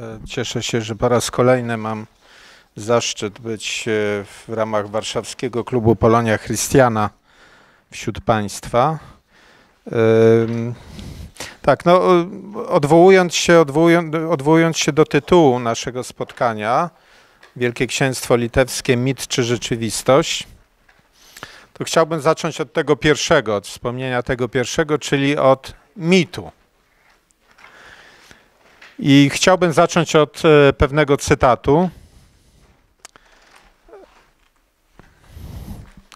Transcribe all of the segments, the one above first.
E, cieszę się, że po raz kolejny mam zaszczyt być e, w ramach Warszawskiego Klubu Polonia Christiana wśród Państwa. Tak, no, odwołując się, odwołując, odwołując się do tytułu naszego spotkania, Wielkie Księstwo Litewskie, mit czy rzeczywistość, to chciałbym zacząć od tego pierwszego, od wspomnienia tego pierwszego, czyli od mitu. I chciałbym zacząć od e, pewnego cytatu,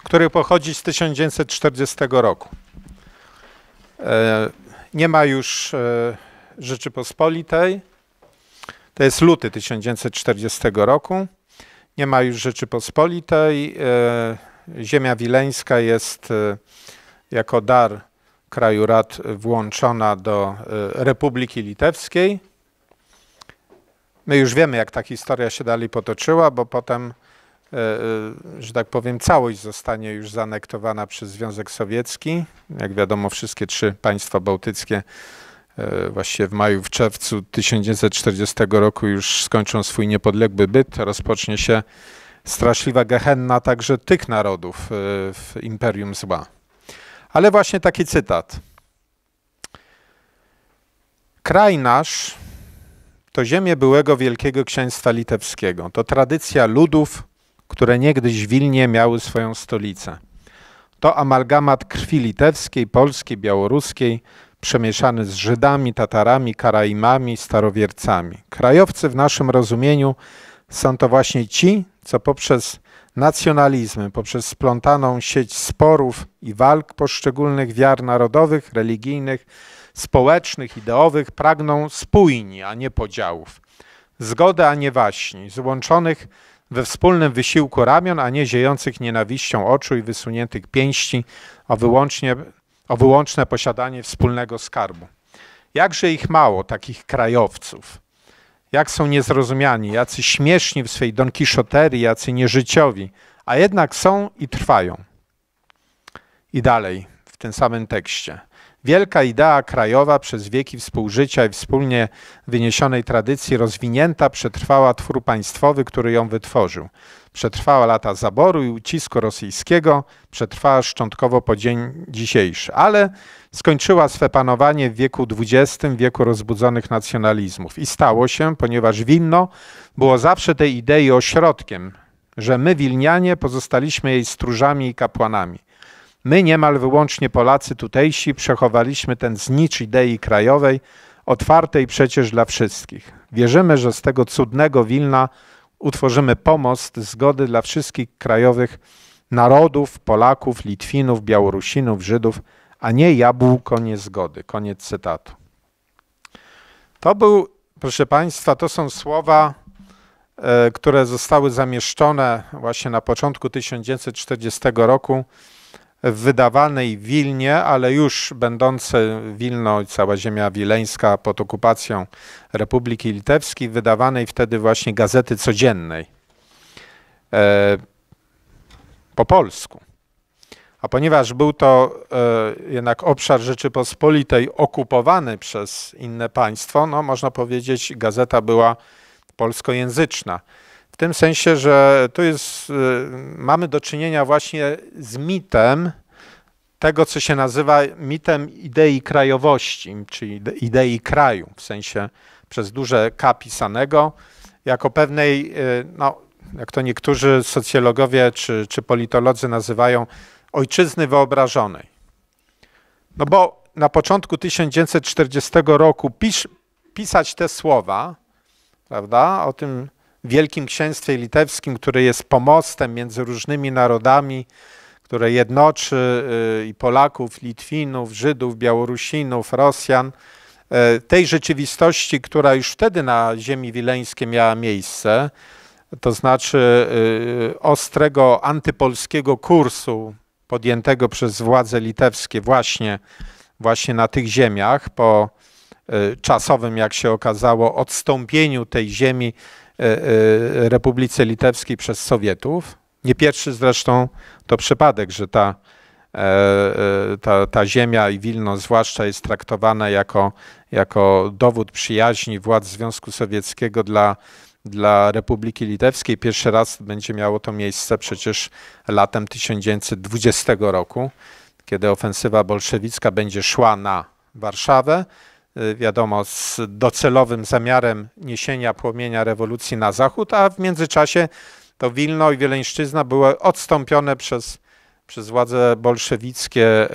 który pochodzi z 1940 e, e, roku. Nie ma już Rzeczypospolitej. To jest luty 1940 roku. Nie ma już Rzeczypospolitej. Ziemia wileńska jest jako dar kraju rad włączona do Republiki Litewskiej. My już wiemy, jak ta historia się dalej potoczyła, bo potem, e, e, że tak powiem, całość zostanie już zanektowana przez Związek Sowiecki. Jak wiadomo, wszystkie trzy państwa bałtyckie e, właściwie w maju, w czerwcu 1940 roku już skończą swój niepodległy byt. Rozpocznie się straszliwa gehenna także tych narodów w Imperium Zła. Ale właśnie taki cytat. Kraj nasz to ziemie byłego Wielkiego Księstwa Litewskiego. To tradycja ludów, które niegdyś Wilnie miały swoją stolicę. To amalgamat krwi litewskiej, polskiej, białoruskiej, przemieszany z Żydami, Tatarami, Karaimami, starowiercami. Krajowcy w naszym rozumieniu są to właśnie ci, co poprzez nacjonalizmy, poprzez splątaną sieć sporów i walk poszczególnych wiar narodowych, religijnych, społecznych, ideowych pragną spójni, a nie podziałów. Zgody, a nie waśni, złączonych we wspólnym wysiłku ramion, a nie ziejących nienawiścią oczu i wysuniętych pięści o, wyłącznie, o wyłączne posiadanie wspólnego skarbu. Jakże ich mało, takich krajowców. Jak są niezrozumiani, jacy śmieszni w swej donkiszoterii, jacy nieżyciowi, a jednak są i trwają. I dalej w tym samym tekście. Wielka idea krajowa przez wieki współżycia i wspólnie wyniesionej tradycji rozwinięta przetrwała twór państwowy, który ją wytworzył. Przetrwała lata zaboru i ucisku rosyjskiego, przetrwała szczątkowo po dzień dzisiejszy, ale skończyła swe panowanie w wieku XX, wieku rozbudzonych nacjonalizmów. I stało się, ponieważ winno było zawsze tej idei ośrodkiem, że my, Wilnianie, pozostaliśmy jej stróżami i kapłanami. My, niemal wyłącznie Polacy tutejsi, przechowaliśmy ten znicz idei krajowej, otwartej przecież dla wszystkich. Wierzymy, że z tego cudnego Wilna utworzymy pomost zgody dla wszystkich krajowych narodów, Polaków, Litwinów, Białorusinów, Żydów, a nie jabłko niezgody. Koniec cytatu. To był, proszę Państwa, to są słowa, e, które zostały zamieszczone właśnie na początku 1940 roku wydawanej w Wilnie, ale już będący Wilno, cała ziemia wileńska pod okupacją Republiki Litewskiej, wydawanej wtedy właśnie gazety codziennej e, po polsku. A ponieważ był to e, jednak obszar Rzeczypospolitej okupowany przez inne państwo, no można powiedzieć, gazeta była polskojęzyczna tym sensie, że tu jest, y, mamy do czynienia właśnie z mitem tego, co się nazywa mitem idei krajowości, czyli idei kraju, w sensie przez duże K pisanego, jako pewnej, y, no, jak to niektórzy socjologowie czy, czy politolodzy nazywają, ojczyzny wyobrażonej. No bo na początku 1940 roku pisać te słowa, prawda, o tym, Wielkim Księstwie Litewskim, które jest pomostem między różnymi narodami, które jednoczy y, i Polaków, Litwinów, Żydów, Białorusinów, Rosjan, y, tej rzeczywistości, która już wtedy na ziemi wileńskiej miała miejsce, to znaczy y, ostrego antypolskiego kursu podjętego przez władze litewskie właśnie, właśnie na tych ziemiach po czasowym, jak się okazało, odstąpieniu tej ziemi E, e, Republice Litewskiej przez Sowietów. Nie pierwszy zresztą to przypadek, że ta, e, ta, ta ziemia i Wilno zwłaszcza jest traktowana jako, jako dowód przyjaźni władz Związku Sowieckiego dla, dla Republiki Litewskiej. Pierwszy raz będzie miało to miejsce przecież latem 1920 roku, kiedy ofensywa bolszewicka będzie szła na Warszawę, Y, wiadomo, z docelowym zamiarem niesienia płomienia rewolucji na zachód, a w międzyczasie to Wilno i Wieleńszczyzna były odstąpione przez, przez władze bolszewickie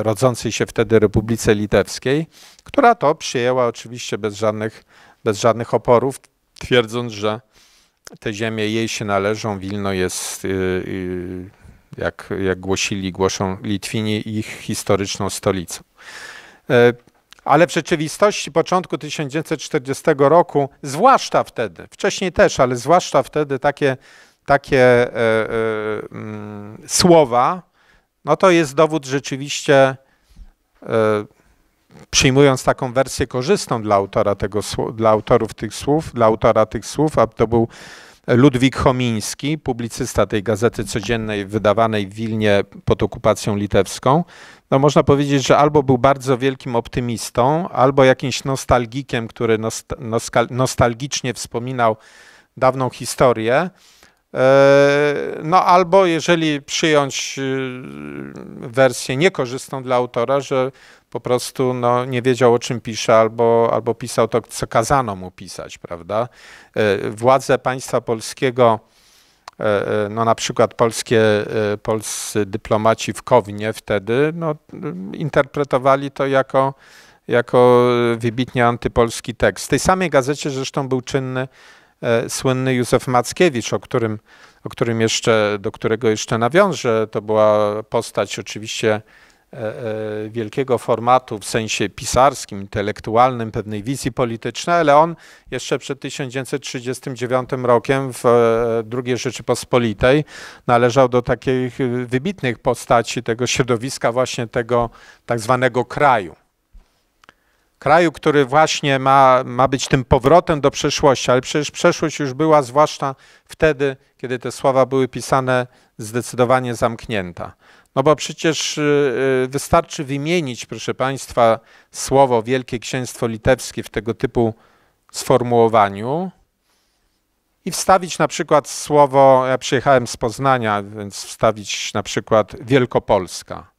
y, rodzącej się wtedy Republice Litewskiej, która to przyjęła oczywiście bez żadnych, bez żadnych oporów, twierdząc, że te ziemie jej się należą, Wilno jest, y, jak, jak głosili, głoszą Litwini, ich historyczną stolicą ale w rzeczywistości początku 1940 roku, zwłaszcza wtedy, wcześniej też, ale zwłaszcza wtedy takie, takie e, e, m, mm, słowa, no to jest dowód rzeczywiście, e, przyjmując taką wersję korzystną dla autora tego, dla autorów tych słów, dla autora tych słów, a to był Ludwik Chomiński, publicysta tej gazety codziennej wydawanej w Wilnie pod okupacją litewską, no można powiedzieć, że albo był bardzo wielkim optymistą, albo jakimś nostalgikiem, który nostalgicznie wspominał dawną historię. E, no albo jeżeli przyjąć y, wersję niekorzystną dla autora, że po prostu no, nie wiedział o czym pisze albo, albo pisał to, co kazano mu pisać, prawda? E, władze państwa polskiego, e, no na przykład polskie, polscy dyplomaci w Kownie wtedy, no, interpretowali to jako, jako wybitnie antypolski tekst. W tej samej gazecie zresztą był czynny E, słynny Józef Mackiewicz, o którym, o którym jeszcze, do którego jeszcze nawiążę. To była postać oczywiście e, e, wielkiego formatu w sensie pisarskim, intelektualnym, pewnej wizji politycznej, ale on jeszcze przed 1939 rokiem w II Rzeczypospolitej należał do takich wybitnych postaci tego środowiska, właśnie tego tak zwanego kraju kraju, który właśnie ma, ma być tym powrotem do przeszłości, ale przecież przeszłość już była, zwłaszcza wtedy, kiedy te słowa były pisane, zdecydowanie zamknięta. No bo przecież y, y, wystarczy wymienić, proszę Państwa, słowo Wielkie Księstwo Litewskie w tego typu sformułowaniu i wstawić na przykład słowo, ja przyjechałem z Poznania, więc wstawić na przykład Wielkopolska,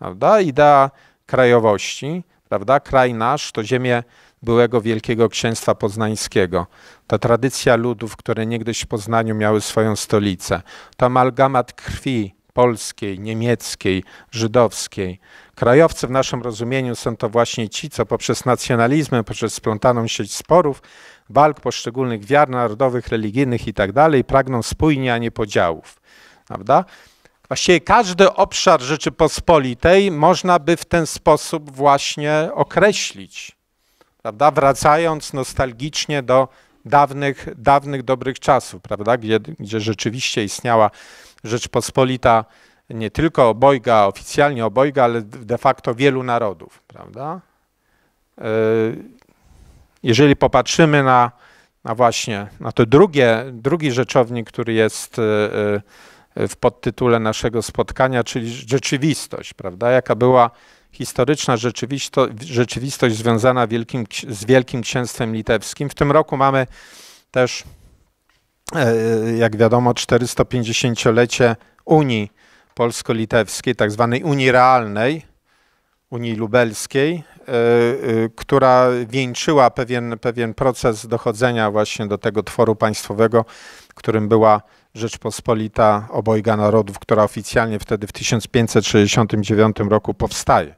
prawda? Idea krajowości Prawda? Kraj nasz to ziemia byłego Wielkiego Księstwa Poznańskiego. Ta tradycja ludów, które niegdyś w Poznaniu miały swoją stolicę. To amalgamat krwi polskiej, niemieckiej, żydowskiej. Krajowcy w naszym rozumieniu są to właśnie ci, co poprzez nacjonalizm, poprzez splątaną sieć sporów, walk poszczególnych wiar narodowych, religijnych itd. Tak pragną spójnie, a nie podziałów. Prawda? Właściwie każdy obszar Rzeczypospolitej można by w ten sposób właśnie określić, prawda? Wracając nostalgicznie do dawnych, dawnych dobrych czasów, prawda? Gdzie, gdzie rzeczywiście istniała Rzeczpospolita nie tylko obojga, oficjalnie obojga, ale de facto wielu narodów, prawda? E, jeżeli popatrzymy na, na właśnie na to drugie, drugi rzeczownik, który jest e, e, w podtytule naszego spotkania, czyli rzeczywistość, prawda? Jaka była historyczna rzeczywistość, rzeczywistość związana wielkim, z Wielkim Księstwem Litewskim. W tym roku mamy też, e, jak wiadomo, 450-lecie Unii Polsko-Litewskiej, tak zwanej Unii Realnej, Unii Lubelskiej, e, e, która wieńczyła pewien, pewien proces dochodzenia właśnie do tego tworu państwowego, którym była Rzeczpospolita Obojga Narodów, która oficjalnie wtedy w 1569 roku powstaje.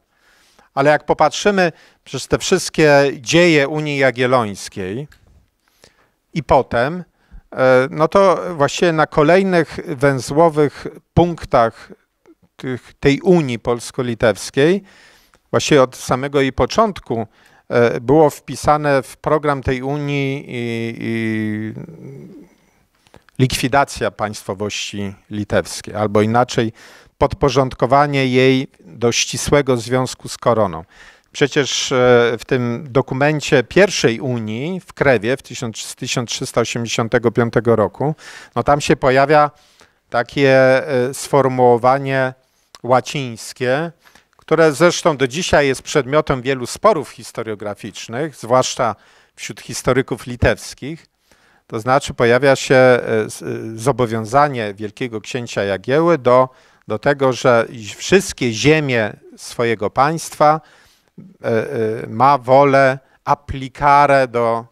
Ale jak popatrzymy przez te wszystkie dzieje Unii Jagiellońskiej i potem, e, no to właściwie na kolejnych węzłowych punktach tych, tej Unii Polsko-Litewskiej, właściwie od samego jej początku, e, było wpisane w program tej Unii i, i likwidacja państwowości litewskiej, albo inaczej podporządkowanie jej do ścisłego związku z koroną. Przecież e, w tym dokumencie pierwszej Unii w Krewie w 1385 roku, no tam się pojawia takie e, sformułowanie łacińskie, które zresztą do dzisiaj jest przedmiotem wielu sporów historiograficznych, zwłaszcza wśród historyków litewskich, to znaczy pojawia się e, e, zobowiązanie wielkiego księcia Jagieły do, do tego, że wszystkie ziemie swojego państwa e, ma wolę aplikare do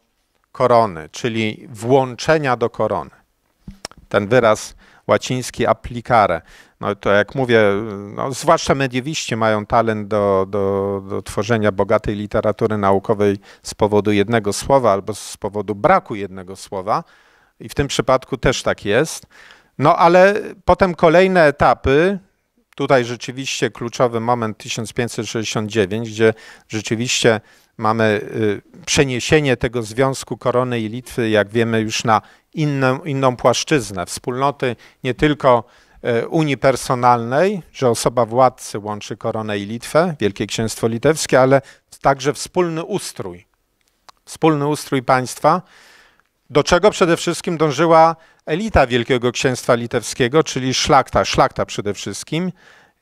korony, czyli włączenia do korony. Ten wyraz łaciński aplikare. No to jak mówię, no, zwłaszcza mediewiści mają talent do, do, do, tworzenia bogatej literatury naukowej z powodu jednego słowa albo z powodu braku jednego słowa. I w tym przypadku też tak jest. No ale potem kolejne etapy, tutaj rzeczywiście kluczowy moment 1569, gdzie rzeczywiście mamy y, przeniesienie tego związku korony i Litwy, jak wiemy, już na inną, inną płaszczyznę wspólnoty, nie tylko E, unipersonalnej, że osoba władcy łączy koronę i Litwę, Wielkie Księstwo Litewskie, ale także wspólny ustrój, wspólny ustrój państwa, do czego przede wszystkim dążyła elita Wielkiego Księstwa Litewskiego, czyli szlachta, szlachta przede wszystkim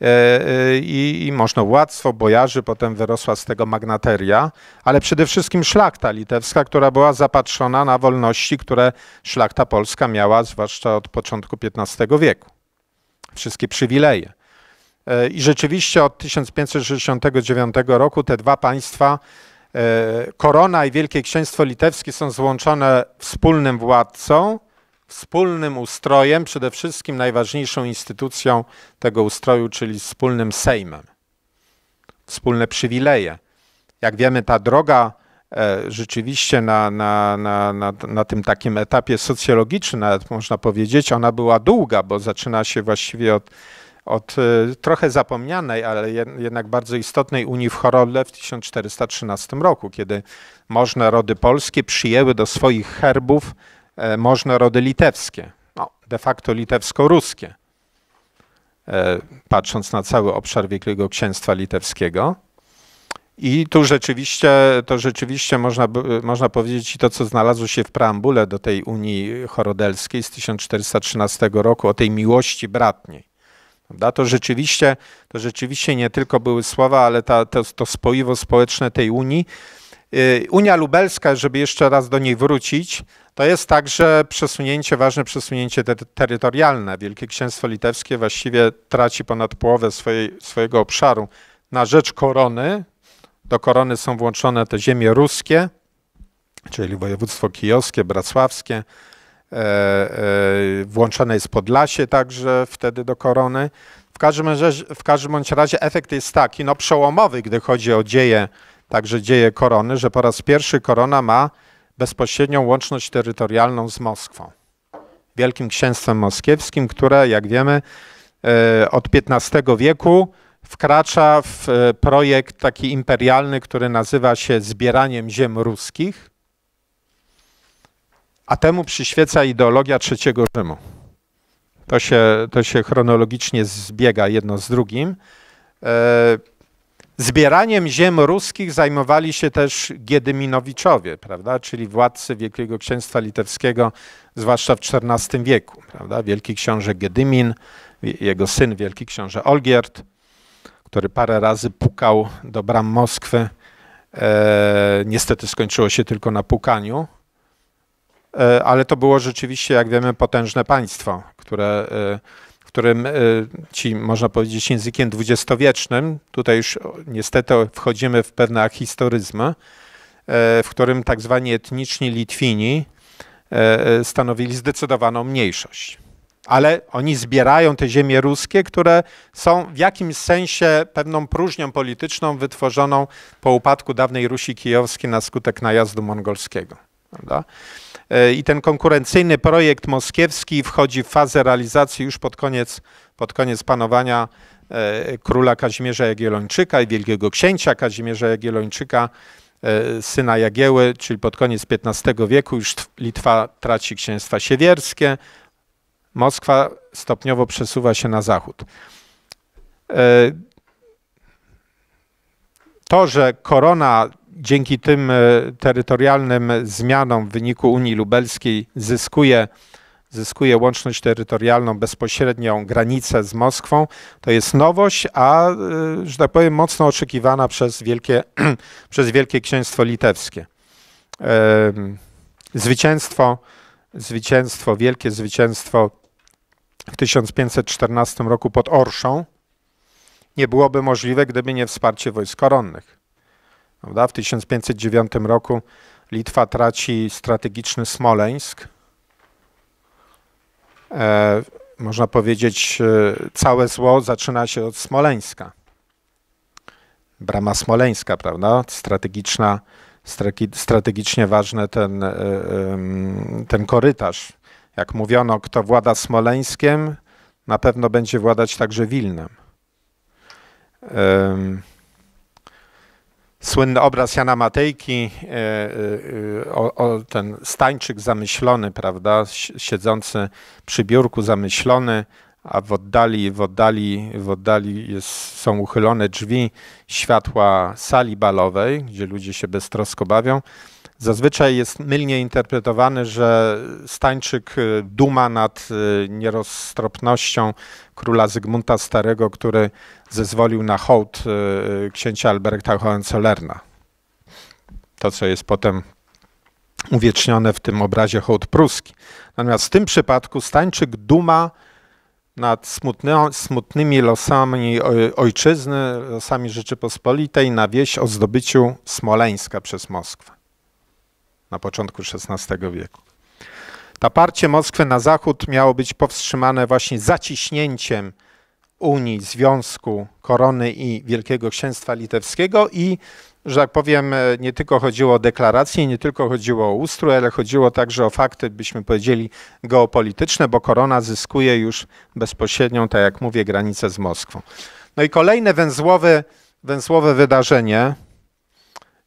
e, e, i, i można ładztwo, bojarzy, potem wyrosła z tego magnateria, ale przede wszystkim szlachta litewska, która była zapatrzona na wolności, które szlachta polska miała, zwłaszcza od początku XV wieku wszystkie przywileje. E, I rzeczywiście od 1569 roku te dwa państwa, e, korona i Wielkie Księstwo Litewskie, są złączone wspólnym władcą, wspólnym ustrojem, przede wszystkim najważniejszą instytucją tego ustroju, czyli wspólnym Sejmem. Wspólne przywileje. Jak wiemy, ta droga E, rzeczywiście na, na, na, na, na tym takim etapie socjologicznym, nawet można powiedzieć, ona była długa, bo zaczyna się właściwie od od e, trochę zapomnianej, ale jednak bardzo istotnej Unii w Chorole w 1413 roku, kiedy możne rody polskie przyjęły do swoich herbów e, możne rody litewskie, no, de facto litewsko-ruskie, patrząc na cały obszar Wielkiego Księstwa Litewskiego. I tu rzeczywiście, to rzeczywiście można, można powiedzieć i to, co znalazło się w preambule do tej Unii Chorodelskiej z 1413 roku, o tej miłości bratniej. To, rzeczywiście, to rzeczywiście nie tylko były słowa, ale ta, to, to spoiwo społeczne tej Unii. Y, Unia Lubelska, żeby jeszcze raz do niej wrócić, to jest także przesunięcie, ważne przesunięcie ter terytorialne. Wielkie Księstwo Litewskie właściwie traci ponad połowę swojej, swojego obszaru na rzecz korony, do korony są włączone te ziemie ruskie, czyli województwo kijowskie, bracławskie. E, e, włączone jest Podlasie także wtedy do korony. W każdym, razie, w każdym bądź razie efekt jest taki, no przełomowy, gdy chodzi o dzieje, także dzieje korony, że po raz pierwszy korona ma bezpośrednią łączność terytorialną z Moskwą. Wielkim Księstwem Moskiewskim, które, jak wiemy, e, od XV wieku wkracza w e, projekt taki imperialny, który nazywa się Zbieraniem Ziem Ruskich, a temu przyświeca ideologia Trzeciego Rzymu. To się, to się chronologicznie zbiega jedno z drugim. E, Zbieraniem ziem ruskich zajmowali się też Giedyminowiczowie, prawda? czyli władcy Wielkiego Księstwa Litewskiego, zwłaszcza w XIV wieku. Prawda? Wielki książę Giedymin, jego syn Wielki Książę Olgierd, który parę razy pukał do bram Moskwy. E, niestety skończyło się tylko na pukaniu, e, ale to było rzeczywiście, jak wiemy, potężne państwo, które, e, w którym e, ci, można powiedzieć, językiem dwudziestowiecznym, tutaj już niestety wchodzimy w pewne ahistoryzmy, e, w którym tak zwani etniczni Litwini e, stanowili zdecydowaną mniejszość ale oni zbierają te ziemie ruskie, które są w jakimś sensie pewną próżnią polityczną wytworzoną po upadku dawnej Rusi Kijowskiej na skutek najazdu mongolskiego. Prawda? E, I ten konkurencyjny projekt moskiewski wchodzi w fazę realizacji już pod koniec, pod koniec panowania e, króla Kazimierza Jagiellończyka i wielkiego księcia Kazimierza Jagiellończyka, e, syna Jagieły, czyli pod koniec XV wieku już Litwa traci księstwa siewierskie, Moskwa stopniowo przesuwa się na zachód. E, to, że korona dzięki tym e, terytorialnym zmianom w wyniku Unii Lubelskiej zyskuje, zyskuje łączność terytorialną, bezpośrednią granicę z Moskwą, to jest nowość, a e, że tak powiem mocno oczekiwana przez Wielkie, przez wielkie Księstwo Litewskie. Zwycięstwo, zwycięstwo, wielkie zwycięstwo w 1514 roku pod Orszą nie byłoby możliwe, gdyby nie wsparcie wojsk koronnych. Prawda? W 1509 roku Litwa traci strategiczny Smoleńsk. E, można powiedzieć, e, całe zło zaczyna się od Smoleńska. Brama Smoleńska, prawda? Strategiczna, strategicznie ważny ten, e, e, ten korytarz jak mówiono, kto włada Smoleńskiem, na pewno będzie władać także Wilnem. Słynny obraz Jana Matejki, e, e, o, o, ten stańczyk zamyślony, prawda, siedzący przy biurku zamyślony, a w oddali, w oddali, w oddali jest, są uchylone drzwi światła sali balowej, gdzie ludzie się beztrosko bawią. Zazwyczaj jest mylnie interpretowany, że Stańczyk y, duma nad y, nieroztropnością króla Zygmunta Starego, który zezwolił na hołd y, księcia Alberta Hohenzollerna. To, co jest potem uwiecznione w tym obrazie hołd pruski. Natomiast w tym przypadku Stańczyk duma nad smutny, smutnymi losami ojczyzny, losami Rzeczypospolitej na wieś o zdobyciu Smoleńska przez Moskwę na początku XVI wieku. Naparcie Moskwy na zachód miało być powstrzymane właśnie zaciśnięciem Unii, Związku, Korony i Wielkiego Księstwa Litewskiego i, że tak powiem, e, nie tylko chodziło o deklaracje, nie tylko chodziło o ustrój, ale chodziło także o fakty, byśmy powiedzieli, geopolityczne, bo Korona zyskuje już bezpośrednią, tak jak mówię, granicę z Moskwą. No i kolejne węzłowe, węzłowe wydarzenie,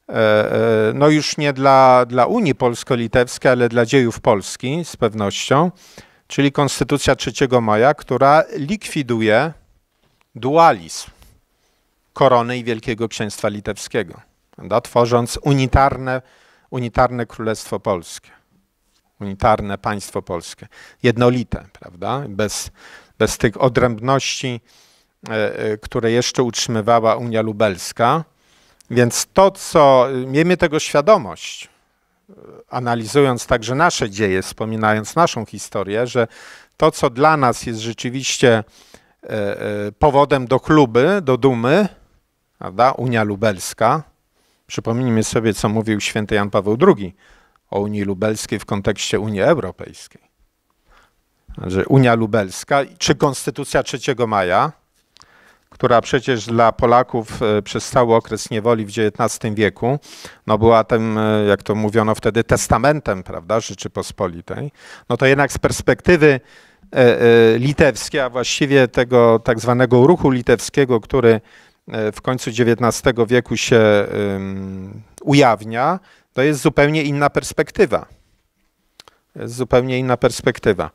E, e, no już nie dla, dla Unii Polsko-Litewskiej, ale dla dziejów Polski z pewnością, czyli Konstytucja 3 maja, która likwiduje dualizm korony i Wielkiego Księstwa Litewskiego, prawda? tworząc unitarne, unitarne Królestwo Polskie, unitarne państwo polskie, jednolite, prawda? Bez, bez tych odrębności, e, które jeszcze utrzymywała Unia Lubelska więc to, co y, miejmy tego świadomość, y, analizując także nasze dzieje, wspominając naszą historię, że to, co dla nas jest rzeczywiście e, e, powodem do chluby, do dumy, prawda? Unia Lubelska. Przypomnijmy sobie, co mówił święty Jan Paweł II o Unii Lubelskiej w kontekście Unii Europejskiej. Unia Lubelska, czy Konstytucja 3 maja, która przecież dla Polaków e, przez cały okres niewoli w XIX wieku no była tym, e, jak to mówiono wtedy, testamentem prawda, Rzeczypospolitej, no to jednak z perspektywy e, litewskiej, a właściwie tego tak zwanego ruchu litewskiego, który w końcu XIX wieku się ujawnia, to jest zupełnie inna perspektywa. Jest zupełnie inna perspektywa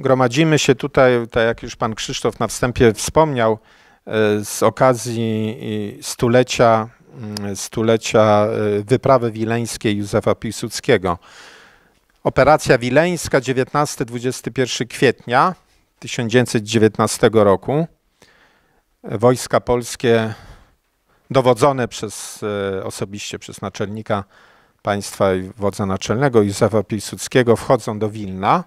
gromadzimy się tutaj, tak jak już pan Krzysztof na wstępie wspomniał, e, z okazji stulecia, mm, stulecia e, wyprawy wileńskiej Józefa Piłsudskiego. Operacja wileńska 19-21 kwietnia 1919 roku. Wojska polskie dowodzone przez, e, osobiście przez naczelnika państwa i wodza naczelnego Józefa Piłsudskiego wchodzą do Wilna.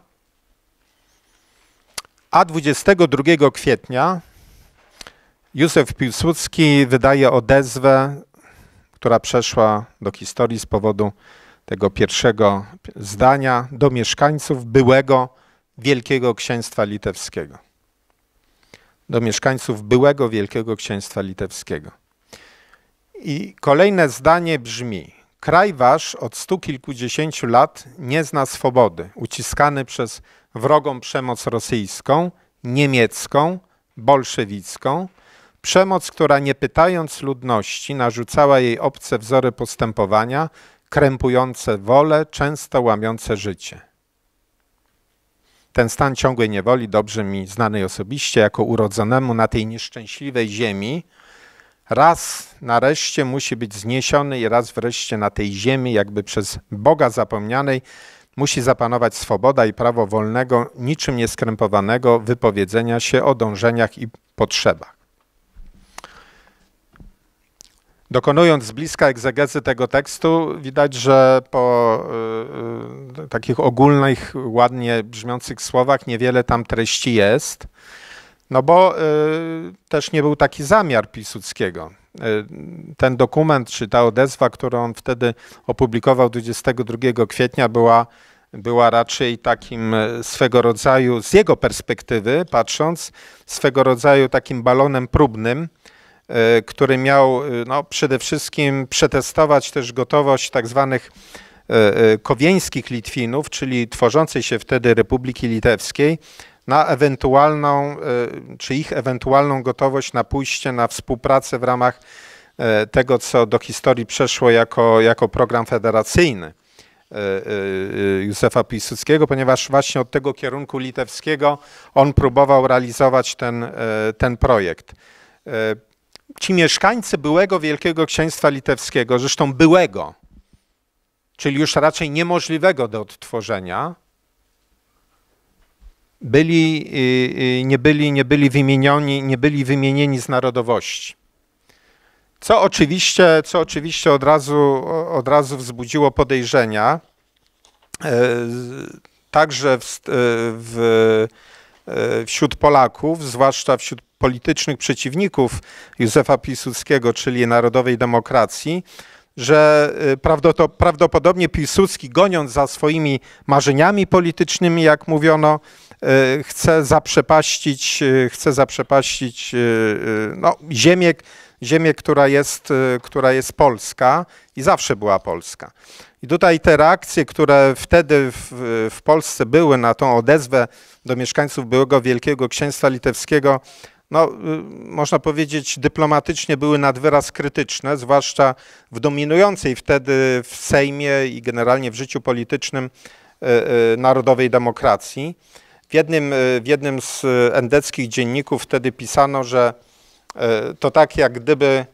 A 22 kwietnia Józef Piłsudski wydaje odezwę, która przeszła do historii z powodu tego pierwszego zdania do mieszkańców byłego Wielkiego Księstwa Litewskiego. Do mieszkańców byłego Wielkiego Księstwa Litewskiego. I kolejne zdanie brzmi: Kraj wasz od stu kilkudziesięciu lat nie zna swobody, uciskany przez wrogą przemoc rosyjską, niemiecką, bolszewicką, przemoc, która nie pytając ludności narzucała jej obce wzory postępowania, krępujące wolę, często łamiące życie. Ten stan ciągłej niewoli, dobrze mi znany osobiście, jako urodzonemu na tej nieszczęśliwej ziemi, raz nareszcie musi być zniesiony i raz wreszcie na tej ziemi, jakby przez Boga zapomnianej, musi zapanować swoboda i prawo wolnego, niczym nieskrępowanego wypowiedzenia się o dążeniach i potrzebach. Dokonując z bliska egzegezy tego tekstu, widać, że po y, y, takich ogólnych, ładnie brzmiących słowach niewiele tam treści jest. No bo y, też nie był taki zamiar Piłsudskiego. Y, ten dokument, czy ta odezwa, którą on wtedy opublikował 22 kwietnia, była, była raczej takim y, swego rodzaju, z jego perspektywy patrząc, swego rodzaju takim balonem próbnym, który miał no, przede wszystkim przetestować też gotowość tak zwanych kowieńskich Litwinów, czyli tworzącej się wtedy Republiki Litewskiej, na ewentualną, y, czy ich ewentualną gotowość na pójście na współpracę w ramach y, tego, co do historii przeszło jako, jako program federacyjny. Y, Józefa Piłsudskiego, ponieważ właśnie od tego kierunku litewskiego on próbował realizować ten, ten projekt. Ci mieszkańcy byłego Wielkiego Księstwa Litewskiego, zresztą byłego, czyli już raczej niemożliwego do odtworzenia, byli, y, y, nie, byli, nie byli wymienioni, nie byli wymienieni z narodowości. Co oczywiście, co oczywiście od, razu, od razu wzbudziło podejrzenia, e, także w, e, w, e, wśród Polaków, zwłaszcza wśród politycznych przeciwników Józefa Piłsudskiego, czyli narodowej demokracji, że prawdopodobnie Piłsudski, goniąc za swoimi marzeniami politycznymi, jak mówiono, E, chce zaprzepaścić, e, chce zaprzepaścić e, no, ziemię, ziemię która, jest, która jest polska i zawsze była polska. I tutaj te reakcje, które wtedy w, w Polsce były na tą odezwę do mieszkańców byłego Wielkiego Księstwa Litewskiego, no, można powiedzieć, dyplomatycznie były nad wyraz krytyczne, zwłaszcza w dominującej wtedy w Sejmie i generalnie w życiu politycznym narodowej demokracji. W jednym, e, w jednym z e, endeckich dzienników wtedy pisano, że e, to tak jak gdyby,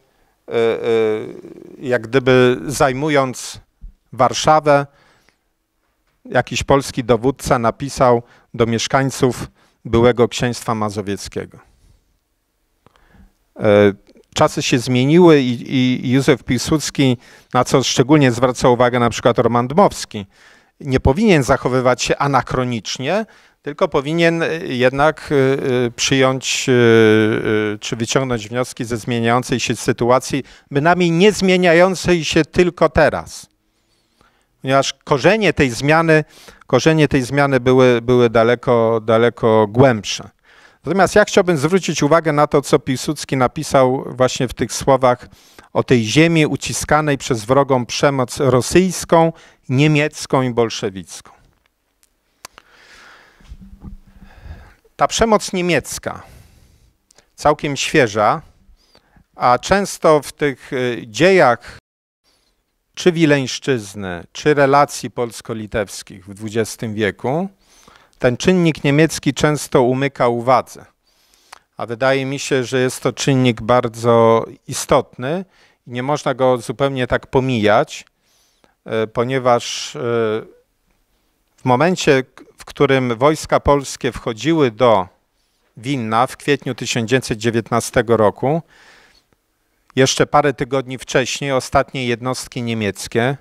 jak gdyby zajmując Warszawę, jakiś polski dowódca napisał do mieszkańców byłego księstwa mazowieckiego. Czasy się zmieniły i, i Józef Piłsudski, na co szczególnie zwraca uwagę na przykład Roman Dmowski, nie powinien zachowywać się anachronicznie, tylko powinien e, jednak e, e, przyjąć czy wyciągnąć wnioski ze zmieniającej się sytuacji, bynajmniej nie zmieniającej się tylko teraz. Ponieważ korzenie tej zmiany, korzenie tej zmiany były, były daleko, daleko głębsze. Natomiast ja chciałbym zwrócić uwagę na to, co Piłsudski napisał właśnie w tych słowach o tej ziemi uciskanej przez wrogą przemoc rosyjską, niemiecką i bolszewicką. Ta przemoc niemiecka, całkiem świeża, a często w tych y, dziejach czy wileńszczyzny, czy relacji polsko-litewskich w XX wieku, ten czynnik niemiecki często umyka uwadze. A wydaje mi się, że jest to czynnik bardzo istotny i nie można go zupełnie tak pomijać, y, ponieważ y, w momencie, w którym wojska polskie wchodziły do Winna w kwietniu 1919 roku, jeszcze parę tygodni wcześniej ostatnie jednostki niemieckie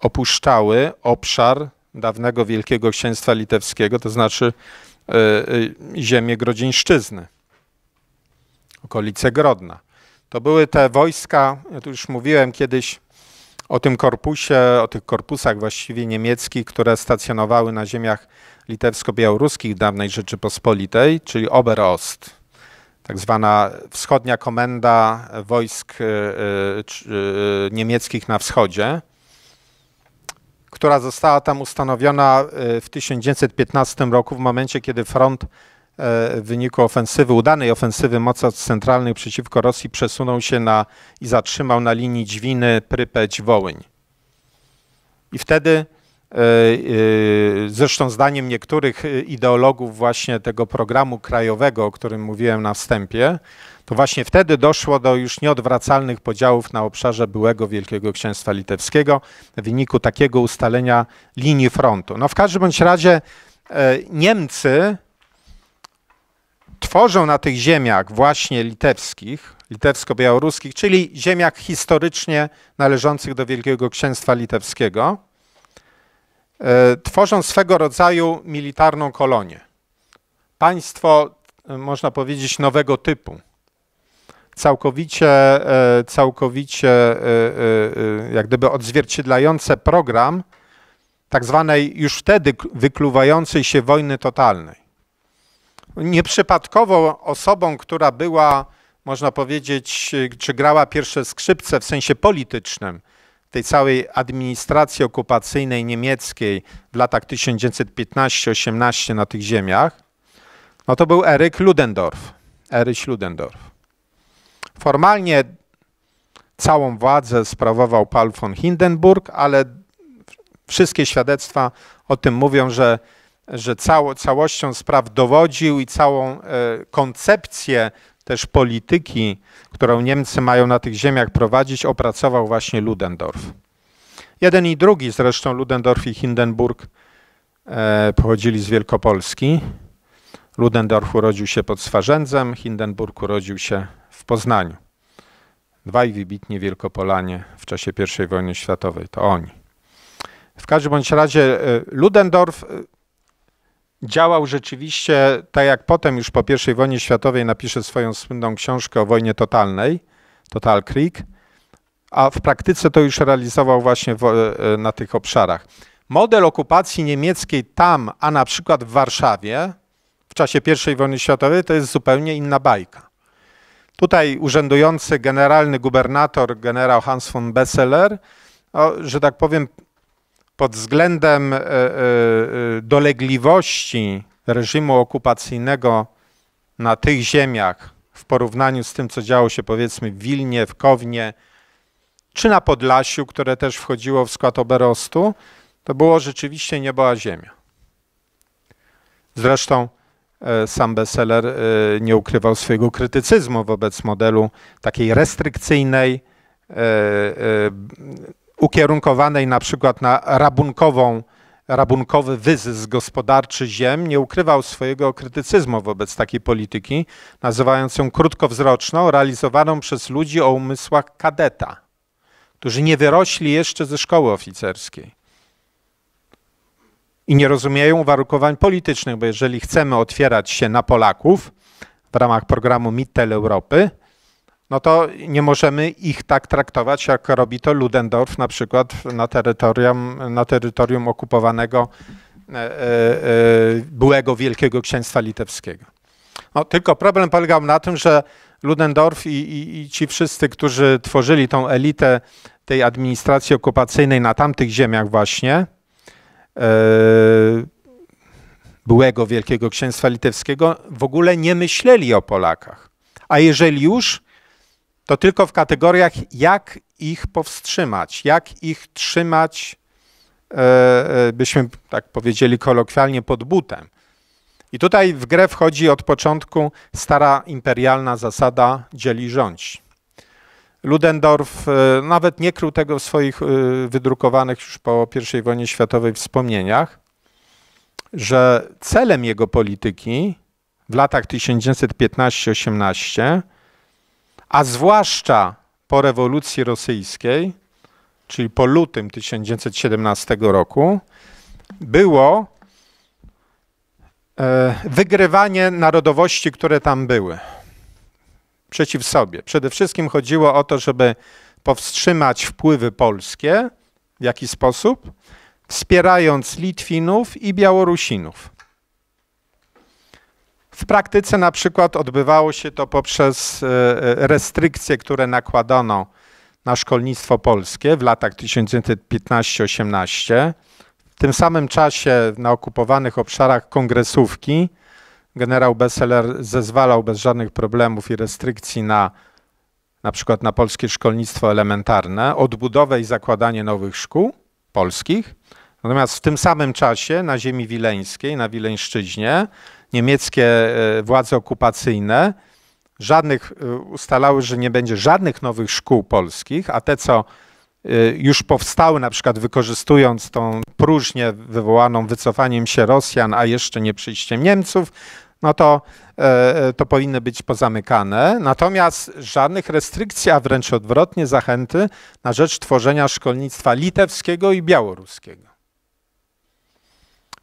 opuszczały obszar dawnego Wielkiego Księstwa Litewskiego, to znaczy y, y, ziemię Grodzieńszczyzny, okolice Grodna. To były te wojska, ja tu już mówiłem kiedyś o tym korpusie, o tych korpusach właściwie niemieckich, które stacjonowały na ziemiach litewsko-białoruskich dawnej Rzeczypospolitej, czyli Oberost, tak zwana wschodnia komenda wojsk y, y, y, niemieckich na wschodzie, która została tam ustanowiona w 1915 roku w momencie, kiedy front w e, wyniku ofensywy, udanej ofensywy mocarstw centralnych przeciwko Rosji przesunął się na i zatrzymał na linii Dźwiny, Prypeć, Wołyń. I wtedy, e, e, zresztą zdaniem niektórych ideologów właśnie tego programu krajowego, o którym mówiłem na wstępie, to właśnie wtedy doszło do już nieodwracalnych podziałów na obszarze byłego Wielkiego Księstwa Litewskiego w wyniku takiego ustalenia linii frontu. No w każdym bądź razie Niemcy tworzą na tych ziemiach właśnie litewskich, litewsko-białoruskich, czyli ziemiach historycznie należących do Wielkiego Księstwa Litewskiego, e, tworzą swego rodzaju militarną kolonię. Państwo, e, można powiedzieć, nowego typu. Całkowicie, e, całkowicie jak gdyby odzwierciedlające program tak zwanej już wtedy wykluwającej się wojny totalnej. Nieprzypadkowo osobą, która była, można powiedzieć, czy grała pierwsze skrzypce w sensie politycznym tej całej administracji okupacyjnej niemieckiej w latach 1915-18 na tych ziemiach, no to był Eryk Ludendorff. Eryś Ludendorff. Formalnie całą władzę sprawował Paul von Hindenburg, ale wszystkie świadectwa o tym mówią, że że cało, całością spraw dowodził i całą e, koncepcję też polityki, którą Niemcy mają na tych ziemiach prowadzić, opracował właśnie Ludendorff. Jeden i drugi, zresztą Ludendorff i Hindenburg, e, pochodzili z Wielkopolski. Ludendorff urodził się pod Swarzędzem, Hindenburg urodził się w Poznaniu. Dwaj wybitni Wielkopolanie w czasie I wojny światowej, to oni. W każdym bądź razie e, Ludendorff działał rzeczywiście, tak jak potem już po I wojnie światowej napisze swoją słynną książkę o wojnie totalnej, Total Creek, a w praktyce to już realizował właśnie e, na tych obszarach. Model okupacji niemieckiej tam, a na przykład w Warszawie w czasie I wojny światowej to jest zupełnie inna bajka. Tutaj urzędujący generalny gubernator, generał Hans von Besseler, o, że tak powiem, pod względem e, e, dolegliwości reżimu okupacyjnego na tych ziemiach w porównaniu z tym, co działo się powiedzmy w Wilnie, w Kownie, czy na Podlasiu, które też wchodziło w skład Oberostu, to było rzeczywiście nieboła ziemia. Zresztą e, sam bestseller nie ukrywał swojego krytycyzmu wobec modelu takiej restrykcyjnej, ukierunkowanej na przykład na rabunkową, rabunkowy wyzysk gospodarczy ziem, nie ukrywał swojego krytycyzmu wobec takiej polityki, nazywając ją krótkowzroczną, realizowaną przez ludzi o umysłach kadeta, którzy nie wyrośli jeszcze ze szkoły oficerskiej i nie rozumieją uwarunkowań politycznych, bo jeżeli chcemy otwierać się na Polaków w ramach programu Mittel Europy, no to nie możemy ich tak traktować, jak robi to Ludendorff na przykład na terytorium, na terytorium okupowanego e, e, e, byłego Wielkiego Księstwa Litewskiego. No, tylko problem polegał na tym, że Ludendorff i, i, i ci wszyscy, którzy tworzyli tą elitę tej administracji okupacyjnej na tamtych ziemiach właśnie, byłego Wielkiego Księstwa Litewskiego, w ogóle nie myśleli o Polakach. A jeżeli już, to tylko w kategoriach, jak ich powstrzymać, jak ich trzymać, e, e, byśmy tak powiedzieli kolokwialnie, pod butem. I tutaj w grę wchodzi od początku stara imperialna zasada dzieli rządź. Ludendorff e, nawet nie krył tego w swoich wydrukowanych już po I wojnie światowej wspomnieniach, że celem jego polityki w latach 1915-18 a zwłaszcza po rewolucji rosyjskiej, czyli po lutym 1917 roku, było e, wygrywanie narodowości, które tam były przeciw sobie. Przede wszystkim chodziło o to, żeby powstrzymać wpływy polskie w jaki sposób, wspierając Litwinów i Białorusinów. W praktyce na przykład odbywało się to poprzez e, e, restrykcje, które nakładano na szkolnictwo polskie w latach 1915-18. W tym samym czasie na okupowanych obszarach kongresówki generał Besseler zezwalał bez żadnych problemów i restrykcji na na przykład na polskie szkolnictwo elementarne, odbudowę i zakładanie nowych szkół polskich. Natomiast w tym samym czasie na ziemi wileńskiej, na Wileńszczyźnie, niemieckie e, władze okupacyjne żadnych, e, ustalały, że nie będzie żadnych nowych szkół polskich, a te, co e, już powstały, na przykład wykorzystując tą próżnię wywołaną wycofaniem się Rosjan, a jeszcze nie przyjściem Niemców, no to, to powinny być pozamykane. Natomiast żadnych restrykcji, a wręcz odwrotnie zachęty na rzecz tworzenia szkolnictwa litewskiego i białoruskiego.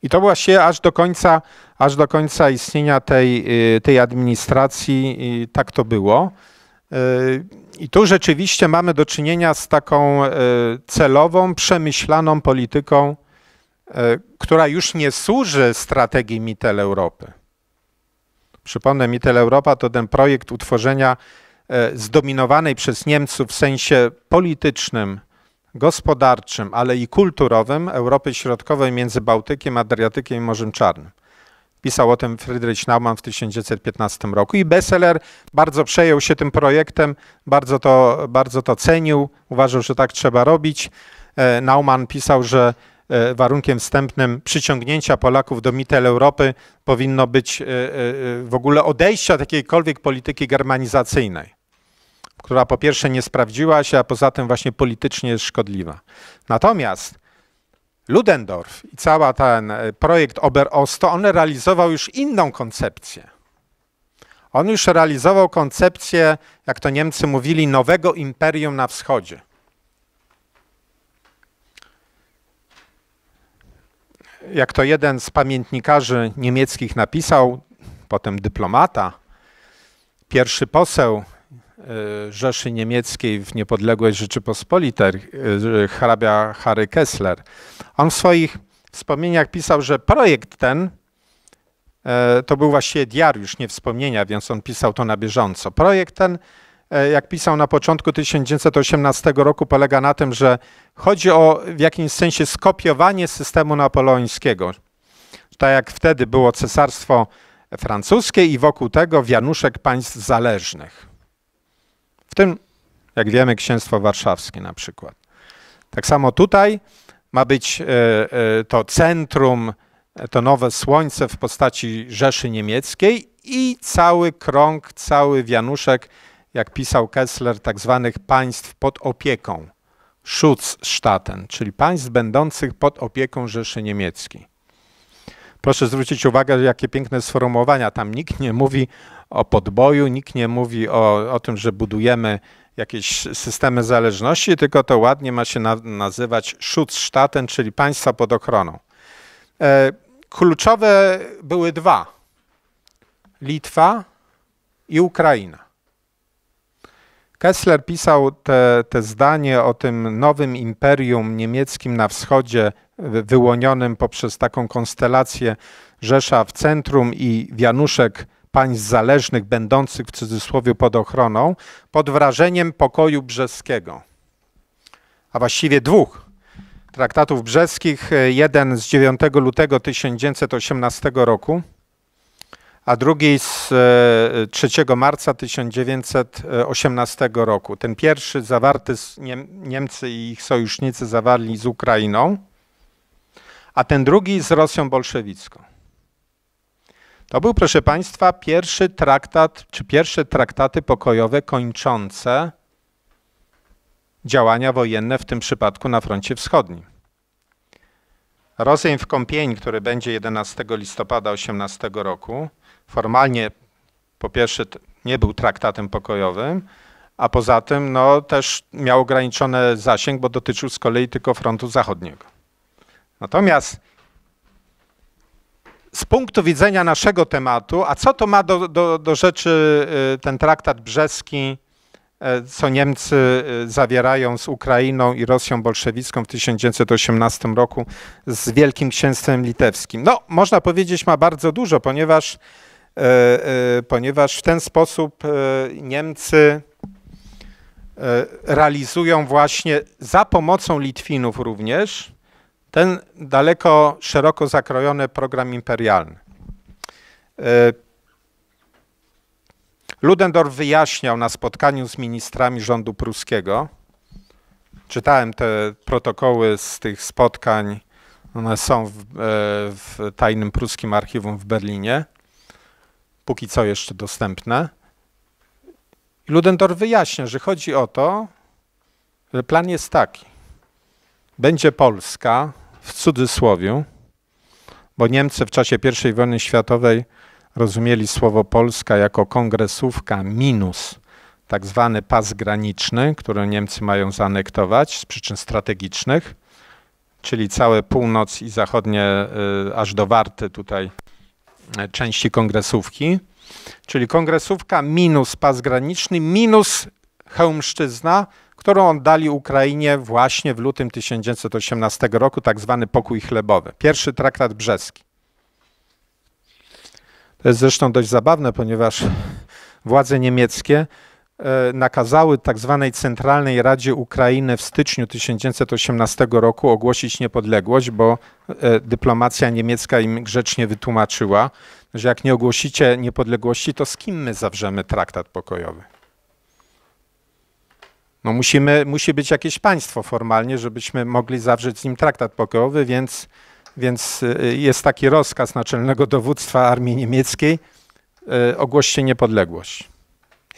I to była się aż do końca, aż do końca istnienia tej, y, tej administracji tak to było. Y, I tu rzeczywiście mamy do czynienia z taką y, celową, przemyślaną polityką, która już nie służy strategii Mittel Europy. Przypomnę, Mittel Europa to ten projekt utworzenia zdominowanej przez Niemców w sensie politycznym gospodarczym, ale i kulturowym Europy Środkowej między Bałtykiem, Adriatykiem i Morzem Czarnym. Pisał o tym Friedrich Naumann w 1915 roku i Besseler bardzo przejął się tym projektem, bardzo to, bardzo to cenił, uważał, że tak trzeba robić. E, Naumann pisał, że e, warunkiem wstępnym przyciągnięcia Polaków do mitel Europy powinno być e, w ogóle odejście od jakiejkolwiek polityki germanizacyjnej która po pierwsze nie sprawdziła się, a poza tym właśnie politycznie jest szkodliwa. Natomiast Ludendorff i cały ten projekt Oberosto, on realizował już inną koncepcję. On już realizował koncepcję, jak to Niemcy mówili, nowego imperium na wschodzie. Jak to jeden z pamiętnikarzy niemieckich napisał, potem dyplomata, pierwszy poseł E, Rzeszy Niemieckiej w niepodległej Rzeczypospolitej, e, hrabia Harry Kessler. On w swoich wspomnieniach pisał, że projekt ten e, to był właściwie diariusz, nie wspomnienia, więc on pisał to na bieżąco. Projekt ten, jak pisał na początku 1918 roku, polega na tym, że chodzi o w jakimś sensie skopiowanie systemu napoleońskiego. Tak jak wtedy było cesarstwo francuskie i wokół tego wianuszek państw zależnych. W tym, jak wiemy, księstwo warszawskie na przykład. Tak samo tutaj ma być e, e, to centrum, e, to nowe słońce w postaci Rzeszy Niemieckiej i cały krąg, cały wianuszek, jak pisał Kessler, tak zwanych państw pod opieką. Schutzstaaten, czyli państw będących pod opieką Rzeszy Niemieckiej. Proszę zwrócić uwagę, jakie piękne sformułowania. Tam nikt nie mówi o podboju, nikt nie mówi o, o tym, że budujemy jakieś systemy zależności, tylko to ładnie ma się na, nazywać Schutzstaaten, czyli państwa pod ochroną. E, kluczowe były dwa. Litwa i Ukraina. Kessler pisał te, te zdanie o tym nowym imperium niemieckim na wschodzie, wyłonionym poprzez taką konstelację Rzesza w centrum i Wianuszek państw zależnych będących w cudzysłowie pod ochroną pod wrażeniem pokoju brzeskiego, a właściwie dwóch traktatów brzeskich, e, jeden z 9 lutego 1918 roku, a drugi z 3 e, marca 1918 roku. Ten pierwszy zawarty z Niem Niemcy i ich sojusznicy zawarli z Ukrainą, a ten drugi z Rosją bolszewicką. To był, proszę Państwa, pierwszy traktat, czy pierwsze traktaty pokojowe kończące działania wojenne, w tym przypadku na froncie wschodnim. Rozejm w Kąpień, który będzie 11 listopada 18 roku, formalnie po pierwsze nie był traktatem pokojowym, a poza tym no, też miał ograniczony zasięg, bo dotyczył z kolei tylko frontu zachodniego. Natomiast z punktu widzenia naszego tematu, a co to ma do, do, do rzeczy y, ten traktat brzeski, y, co Niemcy y, zawierają z Ukrainą i Rosją bolszewicką w 1918 roku z Wielkim Księstwem Litewskim? No, można powiedzieć, ma bardzo dużo, ponieważ, ponieważ w ten sposób Niemcy realizują właśnie za pomocą Litwinów również ten daleko szeroko zakrojony program imperialny. E, Ludendorff wyjaśniał na spotkaniu z ministrami rządu pruskiego, czytałem te protokoły z tych spotkań, one są w, e, w tajnym pruskim archiwum w Berlinie, póki co jeszcze dostępne. Ludendorff wyjaśnia, że chodzi o to, że plan jest taki będzie Polska w cudzysłowie, bo Niemcy w czasie I wojny światowej rozumieli słowo Polska jako kongresówka minus tak zwany pas graniczny, który Niemcy mają zaanektować z przyczyn strategicznych, czyli całe północ i zachodnie y, aż do Warty tutaj y, części kongresówki, czyli kongresówka minus pas graniczny minus Chełmszczyzna którą oddali Ukrainie właśnie w lutym 1918 roku, tak zwany pokój chlebowy, pierwszy traktat brzeski. To jest zresztą dość zabawne, ponieważ władze niemieckie e, nakazały tzw. Tak Centralnej Radzie Ukrainy w styczniu 1918 roku ogłosić niepodległość, bo e, dyplomacja niemiecka im grzecznie wytłumaczyła, że jak nie ogłosicie niepodległości, to z kim my zawrzemy traktat pokojowy? No musimy, musi być jakieś państwo formalnie, żebyśmy mogli zawrzeć z nim traktat pokojowy, więc, więc y, jest taki rozkaz Naczelnego Dowództwa Armii Niemieckiej, y, ogłoście niepodległość.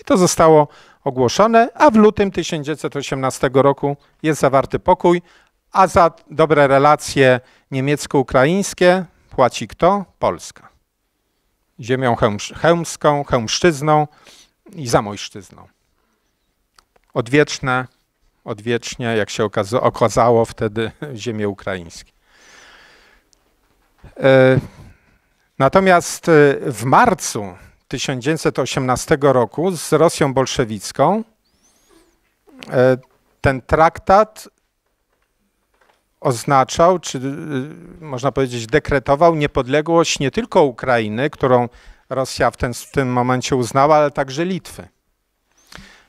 I to zostało ogłoszone, a w lutym 1918 roku jest zawarty pokój, a za dobre relacje niemiecko-ukraińskie płaci kto? Polska. Ziemią chełmską, chełmszczyzną i zamojszczyzną odwieczne, odwiecznie, jak się okazało wtedy, ziemie ukraińskie. E, natomiast e, w marcu 1918 roku z Rosją bolszewicką e, ten traktat oznaczał, czy można powiedzieć dekretował niepodległość nie tylko Ukrainy, którą Rosja w, ten, w tym momencie uznała, ale także Litwy.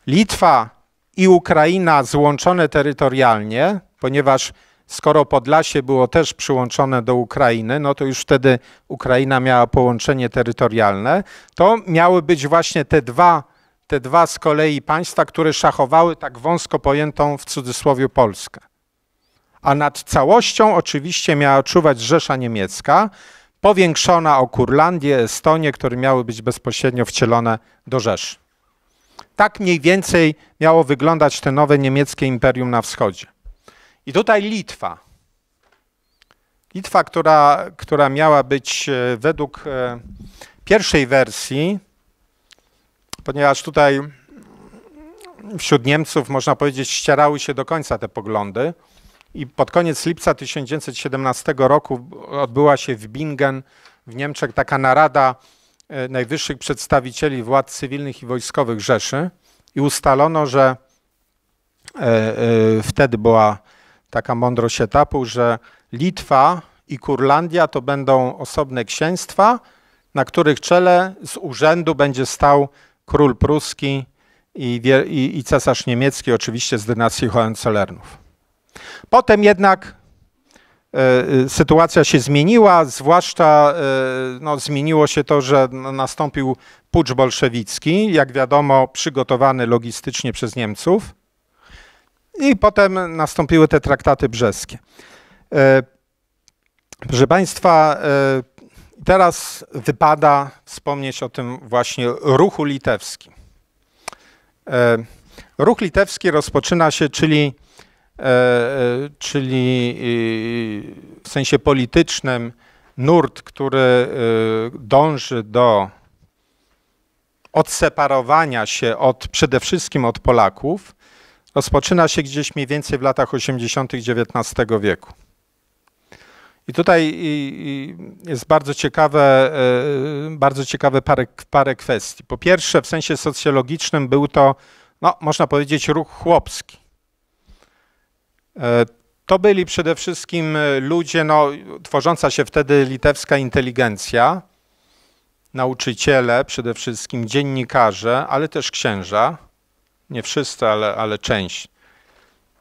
Litwa i Ukraina złączone terytorialnie, ponieważ skoro Podlasie było też przyłączone do Ukrainy, no to już wtedy Ukraina miała połączenie terytorialne, to miały być właśnie te dwa, te dwa z kolei państwa, które szachowały tak wąsko pojętą w cudzysłowie Polskę. A nad całością oczywiście miała czuwać Rzesza Niemiecka, powiększona o Kurlandię, Estonię, które miały być bezpośrednio wcielone do Rzeszy. Tak mniej więcej miało wyglądać to nowe niemieckie imperium na wschodzie. I tutaj Litwa. Litwa, która, która miała być e, według e, pierwszej wersji, ponieważ tutaj wśród Niemców, można powiedzieć, ścierały się do końca te poglądy. I pod koniec lipca 1917 roku odbyła się w Bingen w Niemczech taka narada E, najwyższych przedstawicieli władz cywilnych i wojskowych Rzeszy i ustalono, że e, e, wtedy była taka mądrość etapu, że Litwa i Kurlandia to będą osobne księstwa, na których czele z urzędu będzie stał król pruski i, i, i cesarz niemiecki, oczywiście z dynastii Hohenzollernów. Potem jednak E, y, sytuacja się zmieniła, zwłaszcza e, no, zmieniło się to, że nastąpił pucz bolszewicki, jak wiadomo, przygotowany logistycznie przez Niemców. I potem nastąpiły te traktaty brzeskie. E, proszę Państwa, teraz wypada wspomnieć o tym właśnie ruchu litewskim. Ruch litewski rozpoczyna się, czyli E, e, czyli y, w sensie politycznym nurt, który y, dąży do odseparowania się od przede wszystkim od Polaków, rozpoczyna się gdzieś mniej więcej w latach 80. XIX wieku. I tutaj jest bardzo ciekawe, y, bardzo ciekawe parę, parę kwestii. Po pierwsze, w sensie socjologicznym był to, no, można powiedzieć, ruch chłopski. E, to byli przede wszystkim e, ludzie, no, tworząca się wtedy litewska inteligencja, nauczyciele przede wszystkim, dziennikarze, ale też księża, nie wszyscy, ale, ale część,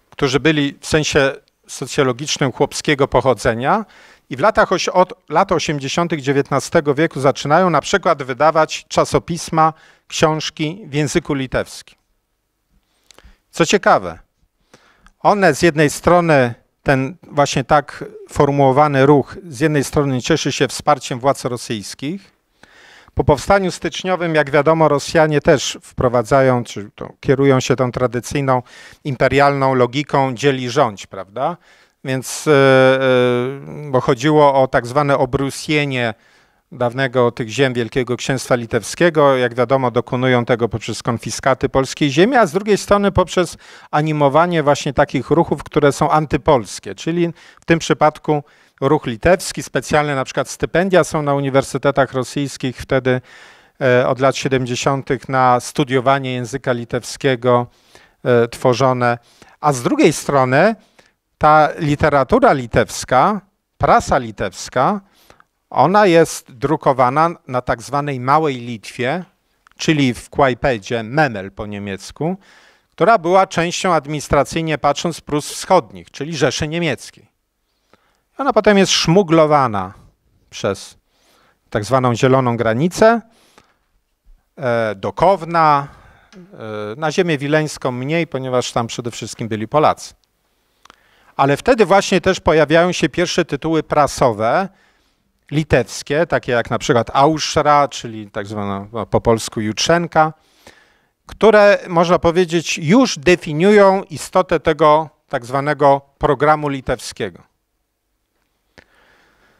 którzy byli w sensie socjologicznym chłopskiego pochodzenia i w latach od lat 80. XIX wieku zaczynają na przykład wydawać czasopisma, książki w języku litewskim. Co ciekawe, one z jednej strony, ten właśnie tak formułowany ruch, z jednej strony cieszy się wsparciem władz rosyjskich. Po powstaniu styczniowym, jak wiadomo, Rosjanie też wprowadzają, czy kierują się tą tradycyjną imperialną logiką dzieli rządź, prawda? Więc, e, e, bo chodziło o tak zwane obrusjenie dawnego tych ziem Wielkiego Księstwa Litewskiego, jak wiadomo, dokonują tego poprzez konfiskaty polskiej ziemi, a z drugiej strony poprzez animowanie właśnie takich ruchów, które są antypolskie, czyli w tym przypadku ruch litewski, specjalne na przykład stypendia są na uniwersytetach rosyjskich wtedy e, od lat 70. na studiowanie języka litewskiego e, tworzone, a z drugiej strony ta literatura litewska, prasa litewska, ona jest drukowana na tak zwanej Małej Litwie, czyli w Kłajpedzie, Memel po niemiecku, która była częścią administracyjnie patrząc Prus Wschodnich, czyli Rzeszy Niemieckiej. Ona potem jest szmuglowana przez tak zwaną zieloną granicę e, do Kowna, e, na ziemię wileńską mniej, ponieważ tam przede wszystkim byli Polacy. Ale wtedy właśnie też pojawiają się pierwsze tytuły prasowe, litewskie, takie jak na przykład Auszra, czyli tak zwana po polsku Jutrzenka, które można powiedzieć już definiują istotę tego tak zwanego programu litewskiego,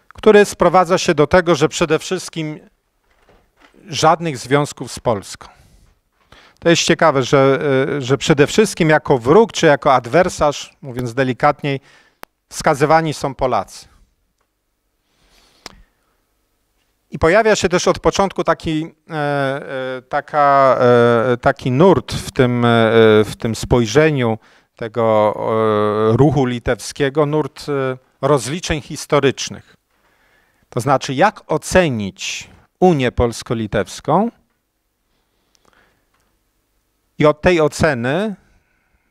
który sprowadza się do tego, że przede wszystkim żadnych związków z Polską. To jest ciekawe, że, e, że przede wszystkim jako wróg czy jako adwersarz, mówiąc delikatniej, wskazywani są Polacy. I pojawia się też od początku taki, e, e, taka, e, taki nurt w tym, w tym spojrzeniu tego ruchu litewskiego, nurt rozliczeń historycznych. To znaczy, jak ocenić Unię Polsko-Litewską i od tej oceny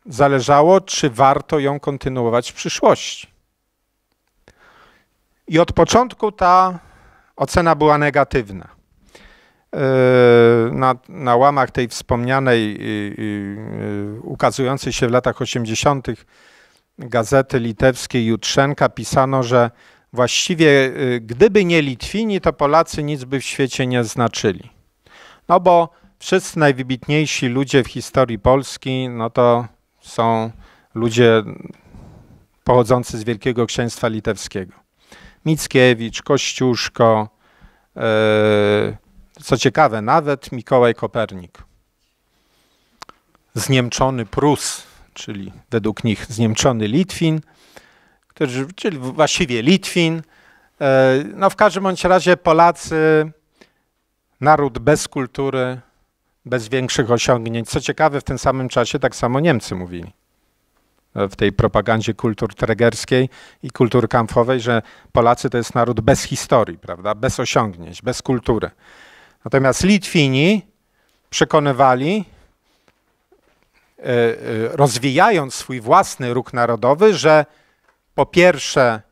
zależało, czy warto ją kontynuować w przyszłości. I od początku ta Ocena była negatywna. E, na, na łamach tej wspomnianej, y, ukazującej się w latach 80. gazety litewskiej Jutrzenka pisano, że właściwie y, gdyby nie Litwini, to Polacy nic by w świecie nie znaczyli. No bo wszyscy najwybitniejsi ludzie w historii Polski, no to są ludzie pochodzący z Wielkiego Księstwa Litewskiego. Mickiewicz, Kościuszko, e, co ciekawe, nawet Mikołaj Kopernik. Zniemczony Prus, czyli według nich zniemczony Litwin, który, czyli właściwie Litwin. E, no w każdym bądź razie Polacy, naród bez kultury, bez większych osiągnięć. Co ciekawe, w tym samym czasie tak samo Niemcy mówili. E, w tej propagandzie kultur tregerskiej i kultury kampfowej, że Polacy to jest naród bez historii, prawda? bez osiągnięć, bez kultury. Natomiast Litwini przekonywali, e, e, rozwijając swój własny ruch narodowy, że po pierwsze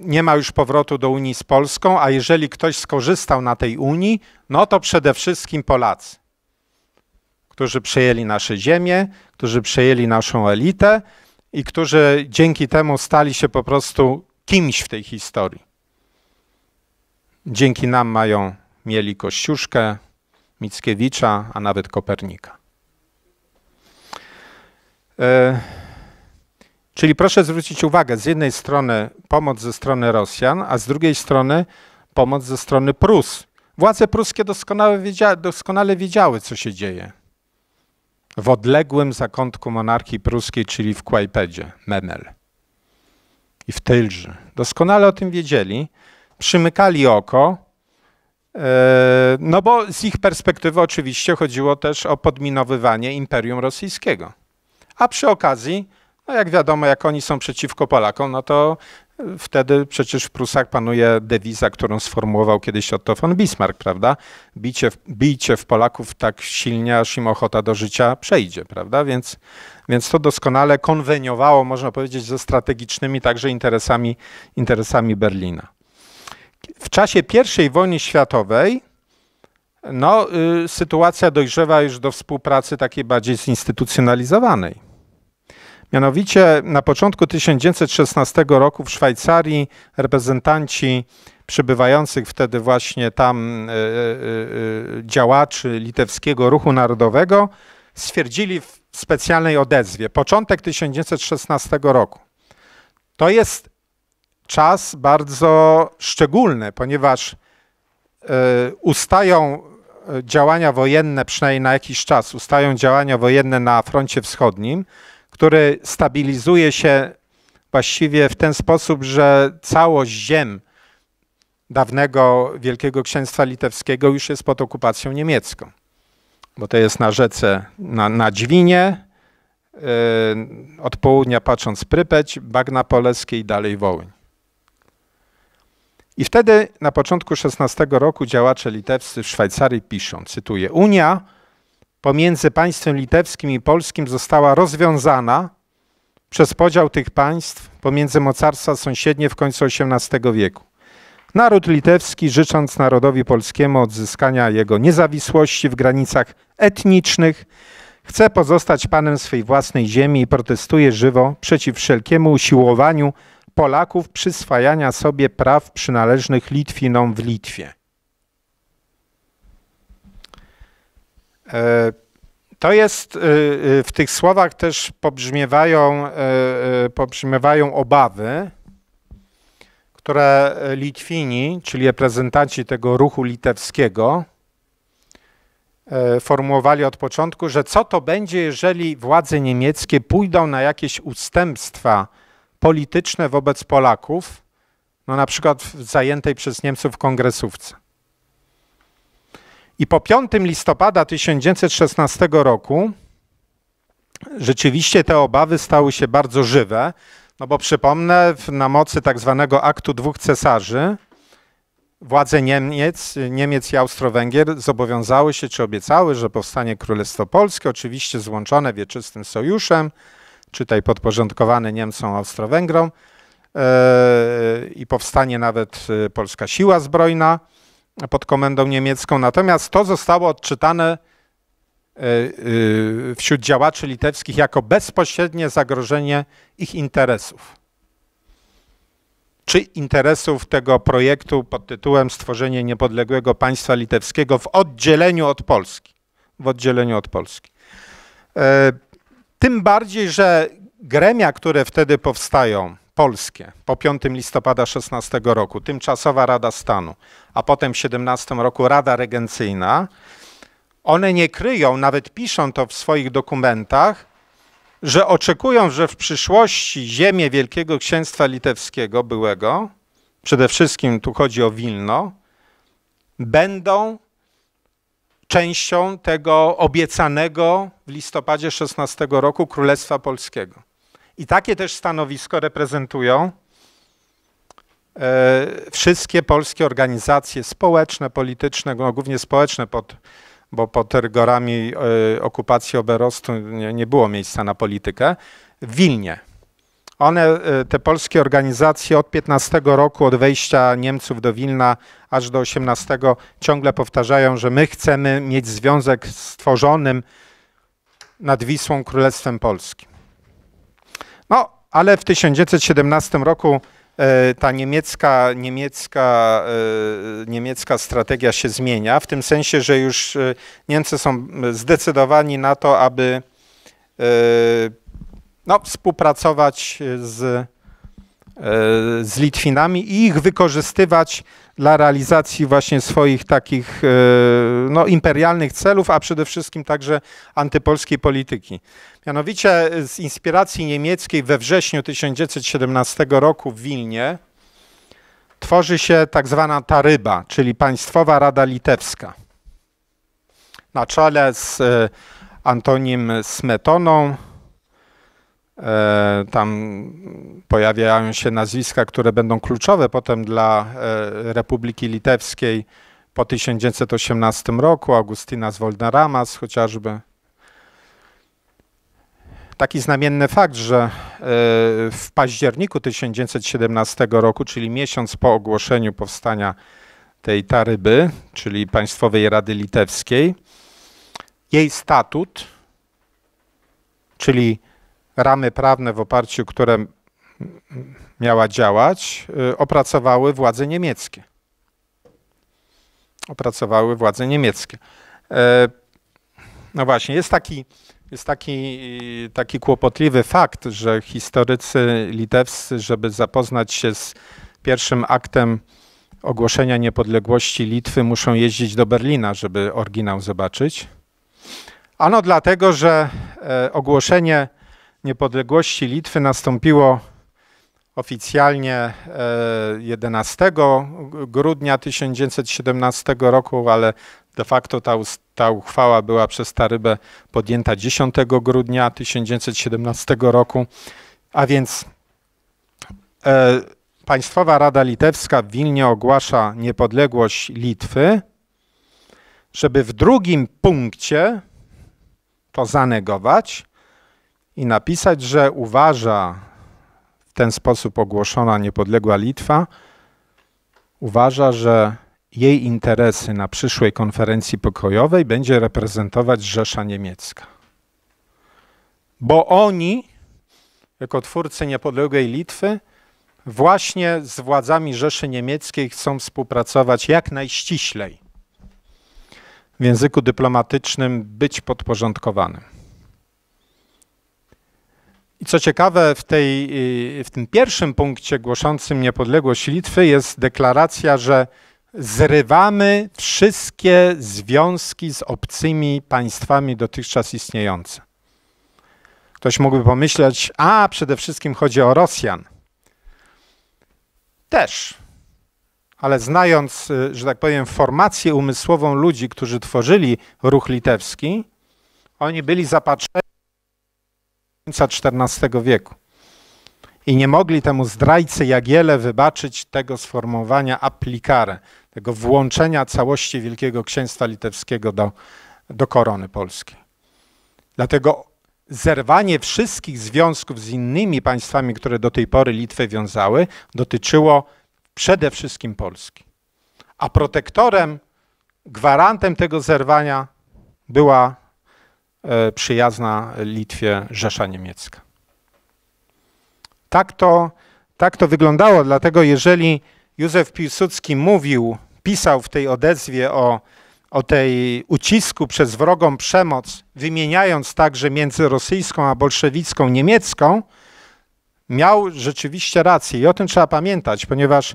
nie ma już powrotu do Unii z Polską, a jeżeli ktoś skorzystał na tej Unii, no to przede wszystkim Polacy którzy przejęli nasze ziemie, którzy przejęli naszą elitę i którzy dzięki temu stali się po prostu kimś w tej historii. Dzięki nam mają, mieli Kościuszkę, Mickiewicza, a nawet Kopernika. E, czyli proszę zwrócić uwagę, z jednej strony pomoc ze strony Rosjan, a z drugiej strony pomoc ze strony Prus. Władze pruskie doskonale, doskonale wiedziały, co się dzieje w odległym zakątku monarchii pruskiej, czyli w Kłajpedzie, Memel i w Tylży. Doskonale o tym wiedzieli, przymykali oko, e, no bo z ich perspektywy oczywiście chodziło też o podminowywanie Imperium Rosyjskiego. A przy okazji, no jak wiadomo, jak oni są przeciwko Polakom, no to Wtedy przecież w Prusach panuje dewiza, którą sformułował kiedyś Otto von Bismarck, prawda? Bicie, bijcie w Polaków tak silnie, aż im ochota do życia przejdzie, prawda? Więc, więc to doskonale konweniowało, można powiedzieć, ze strategicznymi także interesami, interesami Berlina. W czasie I wojny światowej no, y, sytuacja dojrzewa już do współpracy takiej bardziej zinstytucjonalizowanej Mianowicie na początku 1916 roku w Szwajcarii reprezentanci przybywających wtedy właśnie tam e, e, e, działaczy litewskiego ruchu narodowego stwierdzili w specjalnej odezwie początek 1916 roku. To jest czas bardzo szczególny, ponieważ ustają działania wojenne, przynajmniej na jakiś czas, ustają działania wojenne na froncie wschodnim który stabilizuje się właściwie w ten sposób, że całość ziem dawnego Wielkiego Księstwa Litewskiego już jest pod okupacją niemiecką. Bo to jest na rzece, na, na Dźwinie, yy, od południa patrząc Prypeć, Bagna Poleskie i dalej Wołyń. I wtedy na początku XVI roku działacze litewscy w Szwajcarii piszą, cytuję, Unia pomiędzy państwem litewskim i polskim została rozwiązana przez podział tych państw pomiędzy mocarstwa sąsiednie w końcu XVIII wieku. Naród litewski, życząc narodowi polskiemu odzyskania jego niezawisłości w granicach etnicznych, chce pozostać panem swej własnej ziemi i protestuje żywo przeciw wszelkiemu usiłowaniu Polaków przyswajania sobie praw przynależnych Litwinom w Litwie. E, to jest, e, e, w tych słowach też pobrzmiewają, pobrzmiewają obawy, które Litwini, czyli reprezentanci tego ruchu litewskiego, formułowali od początku, że co to będzie, jeżeli władze niemieckie pójdą na jakieś ustępstwa polityczne wobec Polaków, no na przykład w zajętej przez Niemców kongresówce. I po 5 listopada 1916 roku rzeczywiście te obawy stały się bardzo żywe, no bo przypomnę, na mocy tak zwanego aktu dwóch cesarzy władze Niemiec, Niemiec i Austro-Węgier zobowiązały się czy obiecały, że powstanie Królestwo Polskie, oczywiście złączone wieczystym sojuszem, czytaj podporządkowane Niemcom, Austro-Węgrom, e, i powstanie nawet e, polska siła zbrojna pod komendą niemiecką. Natomiast to zostało odczytane e, e, wśród działaczy litewskich jako bezpośrednie zagrożenie ich interesów. Czy interesów tego projektu pod tytułem Stworzenie niepodległego państwa litewskiego w oddzieleniu od Polski. W oddzieleniu od Polski. E, tym bardziej, że gremia, które wtedy powstają, polskie po 5 listopada 16 roku, tymczasowa Rada Stanu, a potem w 17 roku Rada Regencyjna, one nie kryją, nawet piszą to w swoich dokumentach, że oczekują, że w przyszłości ziemie Wielkiego Księstwa Litewskiego byłego, przede wszystkim tu chodzi o Wilno, będą częścią tego obiecanego w listopadzie 16 roku Królestwa Polskiego. I takie też stanowisko reprezentują e, wszystkie polskie organizacje społeczne, polityczne, no głównie społeczne, pod, bo pod rygorami e, okupacji Oberostu nie, nie było miejsca na politykę, w Wilnie. One, e, te polskie organizacje od 15 roku, od wejścia Niemców do Wilna aż do 18 ciągle powtarzają, że my chcemy mieć związek z nad Wisłą Królestwem Polskim. No, ale w 1917 roku e, ta niemiecka, niemiecka, e, niemiecka strategia się zmienia, w tym sensie, że już e, Niemcy są zdecydowani na to, aby no, współpracować z, z Litwinami i ich wykorzystywać dla realizacji właśnie swoich takich e, no, imperialnych celów, a przede wszystkim także antypolskiej polityki. Mianowicie e, z inspiracji niemieckiej we wrześniu 1917 roku w Wilnie tworzy się tak zwana Taryba, czyli Państwowa Rada Litewska. Na czele z e, Antonim Smetoną, E, tam pojawiają się nazwiska, które będą kluczowe potem dla e, Republiki Litewskiej po 1918 roku, Augustina z Ramas chociażby. Taki znamienny fakt, że e, w październiku 1917 roku, czyli miesiąc po ogłoszeniu powstania tej Taryby, czyli Państwowej Rady Litewskiej, jej statut, czyli ramy prawne, w oparciu o które miała działać, y, opracowały władze niemieckie. Opracowały władze niemieckie. E, no właśnie, jest taki, jest taki, y, taki kłopotliwy fakt, że historycy litewscy, żeby zapoznać się z pierwszym aktem ogłoszenia niepodległości Litwy, muszą jeździć do Berlina, żeby oryginał zobaczyć. Ano dlatego, że e, ogłoszenie niepodległości Litwy nastąpiło oficjalnie 11 e, grudnia 1917 roku, ale de facto ta, ta uchwała była przez Tarybę podjęta 10 grudnia 1917 roku, a więc e, Państwowa Rada Litewska w Wilnie ogłasza niepodległość Litwy, żeby w drugim punkcie to zanegować i napisać, że uważa w ten sposób ogłoszona niepodległa Litwa, uważa, że jej interesy na przyszłej konferencji pokojowej będzie reprezentować Rzesza Niemiecka. Bo oni, jako twórcy niepodległej Litwy, właśnie z władzami Rzeszy Niemieckiej chcą współpracować jak najściślej. W języku dyplomatycznym być podporządkowanym. I co ciekawe, w, tej, y, w tym pierwszym punkcie głoszącym niepodległość Litwy jest deklaracja, że zrywamy wszystkie związki z obcymi państwami dotychczas istniejące. Ktoś mógłby pomyśleć, a przede wszystkim chodzi o Rosjan. Też, ale znając, y, że tak powiem, formację umysłową ludzi, którzy tworzyli ruch litewski, oni byli zapatrzeni końca XIV wieku. I nie mogli temu zdrajcy Jagiele wybaczyć tego sformułowania aplikare, tego włączenia całości Wielkiego Księstwa Litewskiego do, do korony polskiej. Dlatego zerwanie wszystkich związków z innymi państwami, które do tej pory Litwę wiązały, dotyczyło przede wszystkim Polski. A protektorem, gwarantem tego zerwania była E, przyjazna Litwie Rzesza Niemiecka. Tak to, tak to wyglądało, dlatego jeżeli Józef Piłsudski mówił, pisał w tej odezwie o, o tej ucisku przez wrogą przemoc, wymieniając także między rosyjską a bolszewicką niemiecką, miał rzeczywiście rację i o tym trzeba pamiętać, ponieważ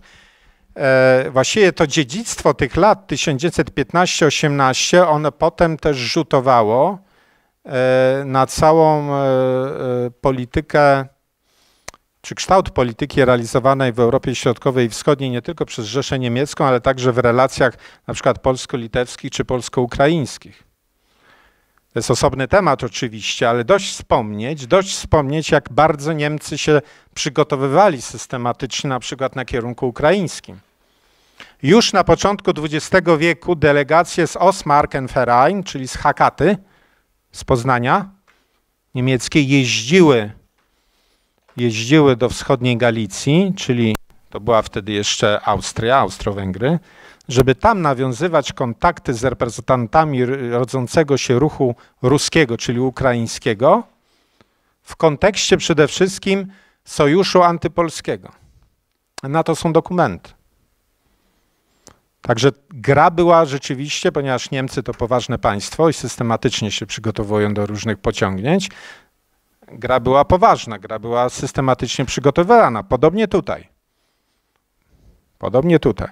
e, właściwie to dziedzictwo tych lat 1915-18, ono potem też rzutowało E, na całą e, e, politykę czy kształt polityki realizowanej w Europie Środkowej i Wschodniej nie tylko przez Rzeszę Niemiecką, ale także w relacjach na przykład polsko-litewskich czy polsko-ukraińskich. To jest osobny temat oczywiście, ale dość wspomnieć, dość wspomnieć, jak bardzo Niemcy się przygotowywali systematycznie na przykład na kierunku ukraińskim. Już na początku XX wieku delegacje z Osmarkenverein, czyli z Hakaty, z Poznania niemieckiej jeździły, jeździły do wschodniej Galicji, czyli to była wtedy jeszcze Austria, Austro-Węgry, żeby tam nawiązywać kontakty z reprezentantami rodzącego się ruchu ruskiego, czyli ukraińskiego, w kontekście przede wszystkim sojuszu antypolskiego. Na to są dokumenty. Także gra była rzeczywiście, ponieważ Niemcy to poważne państwo i systematycznie się przygotowują do różnych pociągnięć. Gra była poważna, gra była systematycznie przygotowywana. Podobnie tutaj. Podobnie tutaj.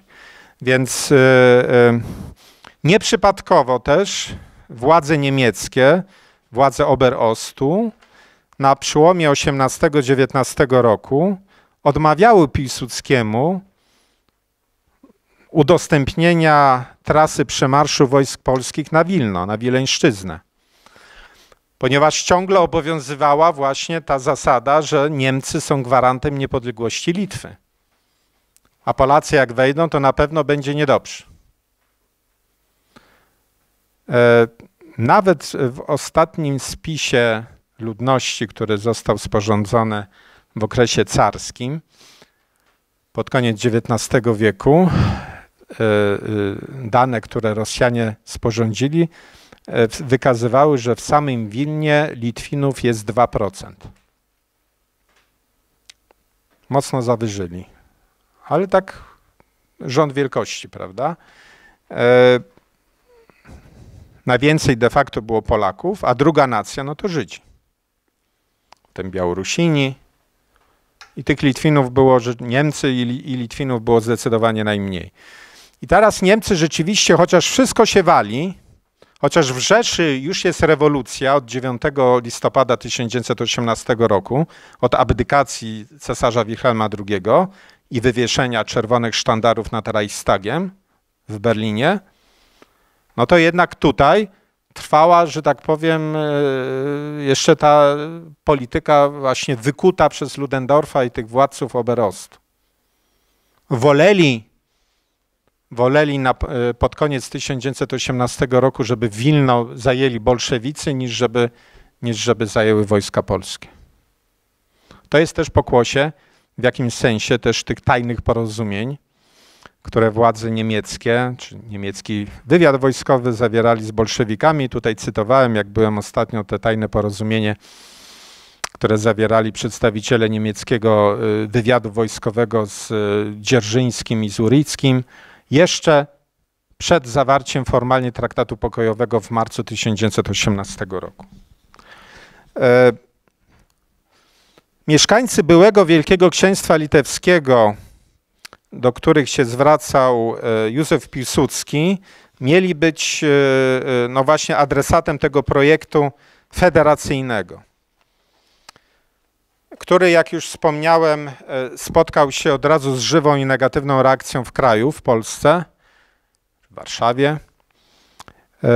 Więc yy, yy, nieprzypadkowo też władze niemieckie, władze Oberostu na przełomie 18-19 roku odmawiały Piłsudskiemu udostępnienia trasy przemarszu wojsk polskich na Wilno, na Wileńszczyznę. Ponieważ ciągle obowiązywała właśnie ta zasada, że Niemcy są gwarantem niepodległości Litwy. A Polacy jak wejdą, to na pewno będzie niedobrze. E, nawet w ostatnim spisie ludności, który został sporządzony w okresie carskim, pod koniec XIX wieku, E, e, dane, które Rosjanie sporządzili, e, wykazywały, że w samym Wilnie Litwinów jest 2%. Mocno zawyżyli, ale tak rząd wielkości, prawda? Najwięcej de facto było Polaków, a druga nacja no to Żydzi. Potem Białorusini, i tych Litwinów było, że Niemcy i, Litwinów było zdecydowanie najmniej. I teraz Niemcy rzeczywiście, chociaż wszystko się wali, chociaż w Rzeszy już jest rewolucja od 9 listopada 1918 roku, od abdykacji cesarza Wilhelma II i wywieszenia czerwonych sztandarów nad Reichstagiem w Berlinie, no to jednak tutaj trwała, że tak powiem, e, jeszcze ta polityka właśnie wykuta przez Ludendorfa i tych władców Oberostu. Woleli woleli na, e, pod koniec 1918 roku, żeby Wilno zajęli bolszewicy, niż żeby, niż żeby zajęły wojska polskie. To jest też pokłosie w jakimś sensie też tych tajnych porozumień, które władze niemieckie, czy niemiecki wywiad wojskowy zawierali z bolszewikami. Tutaj cytowałem, jak byłem ostatnio, te tajne porozumienie, które zawierali przedstawiciele niemieckiego e, wywiadu wojskowego z e, Dzierżyńskim i z Urickim jeszcze przed zawarciem formalnie traktatu pokojowego w marcu 1918 roku. E, mieszkańcy byłego Wielkiego Księstwa Litewskiego, do których się zwracał e, Józef Piłsudski, mieli być e, no właśnie adresatem tego projektu federacyjnego który, jak już wspomniałem, e, spotkał się od razu z żywą i negatywną reakcją w kraju, w Polsce, w Warszawie. E,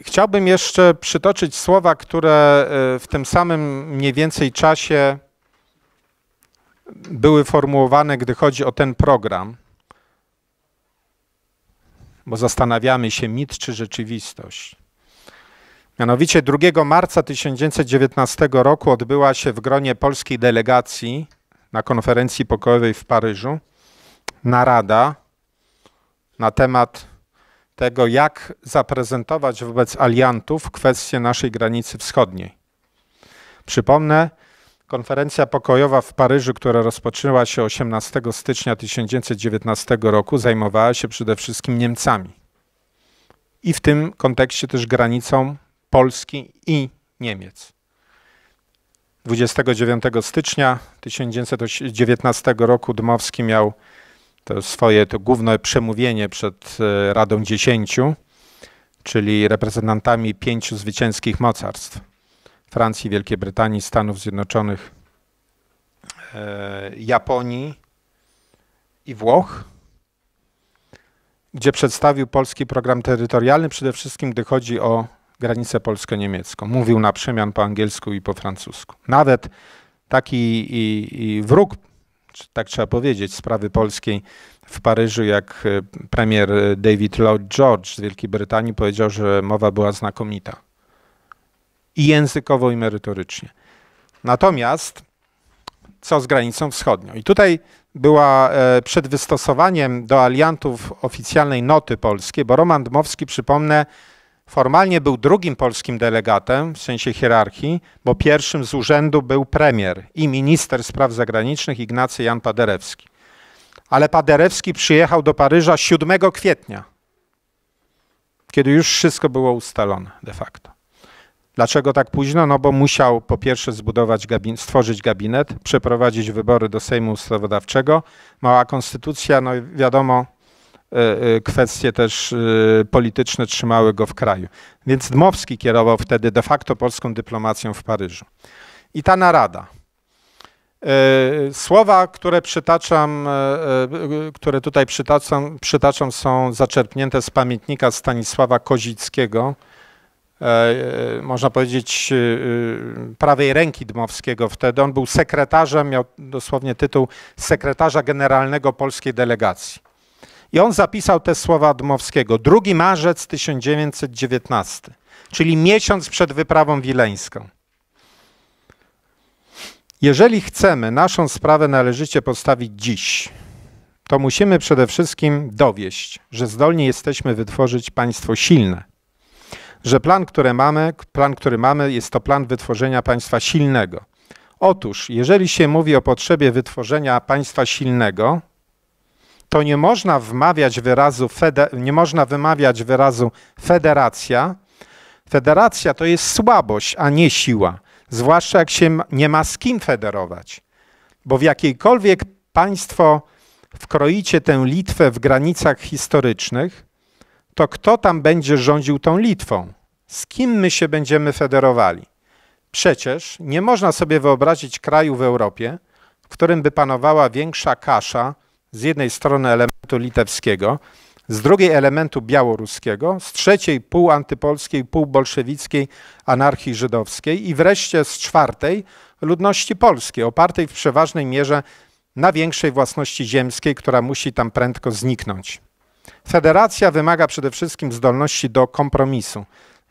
chciałbym jeszcze przytoczyć słowa, które e, w tym samym mniej więcej czasie były formułowane, gdy chodzi o ten program. Bo zastanawiamy się, mit czy rzeczywistość. Mianowicie 2 marca 1919 roku odbyła się w gronie polskiej delegacji na konferencji pokojowej w Paryżu narada na temat tego, jak zaprezentować wobec aliantów kwestię naszej granicy wschodniej. Przypomnę, konferencja pokojowa w Paryżu, która rozpoczęła się 18 stycznia 1919 roku, zajmowała się przede wszystkim Niemcami. I w tym kontekście też granicą Polski i Niemiec. 29 stycznia 1919 roku Dmowski miał to swoje to główne przemówienie przed e, Radą Dziesięciu, czyli reprezentantami pięciu zwycięskich mocarstw Francji, Wielkiej Brytanii, Stanów Zjednoczonych, e, Japonii i Włoch, gdzie przedstawił polski program terytorialny, przede wszystkim gdy chodzi o granicę polsko-niemiecką. Mówił na przemian po angielsku i po francusku. Nawet taki i, i wróg, tak trzeba powiedzieć, sprawy polskiej w Paryżu, jak e, premier David Lloyd George z Wielkiej Brytanii powiedział, że mowa była znakomita. I językowo, i merytorycznie. Natomiast co z granicą wschodnią? I tutaj była e, przed wystosowaniem do aliantów oficjalnej noty polskiej, bo Roman Dmowski, przypomnę, Formalnie był drugim polskim delegatem w sensie hierarchii, bo pierwszym z urzędu był premier i minister spraw zagranicznych Ignacy Jan Paderewski. Ale Paderewski przyjechał do Paryża 7 kwietnia, kiedy już wszystko było ustalone de facto. Dlaczego tak późno? No bo musiał po pierwsze zbudować gabin stworzyć gabinet, przeprowadzić wybory do Sejmu Ustawodawczego. Mała konstytucja, no wiadomo, E, e, kwestie też e, polityczne trzymały go w kraju. Więc Dmowski kierował wtedy de facto polską dyplomacją w Paryżu. I ta narada. Słowa, które przytaczam, które tutaj przytaczam, przytaczam są zaczerpnięte z pamiętnika Stanisława Kozickiego, można powiedzieć, prawej ręki Dmowskiego wtedy. On był sekretarzem, miał dosłownie tytuł sekretarza generalnego polskiej delegacji. I on zapisał te słowa Admowskiego. 2 marzec 1919, czyli miesiąc przed wyprawą wileńską. Jeżeli chcemy naszą sprawę należycie postawić dziś, to musimy przede wszystkim dowieść, że zdolni jesteśmy wytworzyć państwo silne. Że plan, który mamy, plan, który mamy jest to plan wytworzenia państwa silnego. Otóż, jeżeli się mówi o potrzebie wytworzenia państwa silnego, to nie można wmawiać wyrazu nie można wymawiać wyrazu federacja. Federacja to jest słabość, a nie siła. Zwłaszcza jak się nie ma z kim federować. Bo w jakiejkolwiek państwo wkroicie tę Litwę w granicach historycznych, to kto tam będzie rządził tą Litwą? Z kim my się będziemy federowali? Przecież nie można sobie wyobrazić kraju w Europie, w którym by panowała większa kasza z jednej strony elementu litewskiego, z drugiej elementu białoruskiego, z trzeciej pół antypolskiej, pół bolszewickiej anarchii żydowskiej i wreszcie z czwartej ludności polskiej, opartej w przeważnej mierze na większej własności ziemskiej, która musi tam prędko zniknąć. Federacja wymaga przede wszystkim zdolności do kompromisu.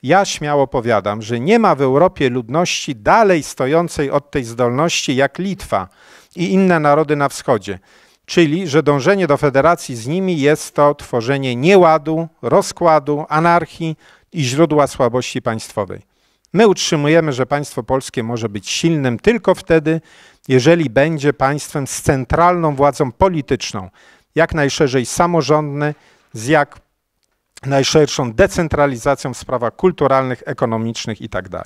Ja śmiało powiadam, że nie ma w Europie ludności dalej stojącej od tej zdolności jak Litwa i inne narody na wschodzie czyli że dążenie do federacji z nimi jest to tworzenie nieładu, rozkładu, anarchii i źródła słabości państwowej. My utrzymujemy, że państwo polskie może być silnym tylko wtedy, jeżeli będzie państwem z centralną władzą polityczną, jak najszerzej samorządny, z jak najszerszą decentralizacją w sprawach kulturalnych, ekonomicznych itd.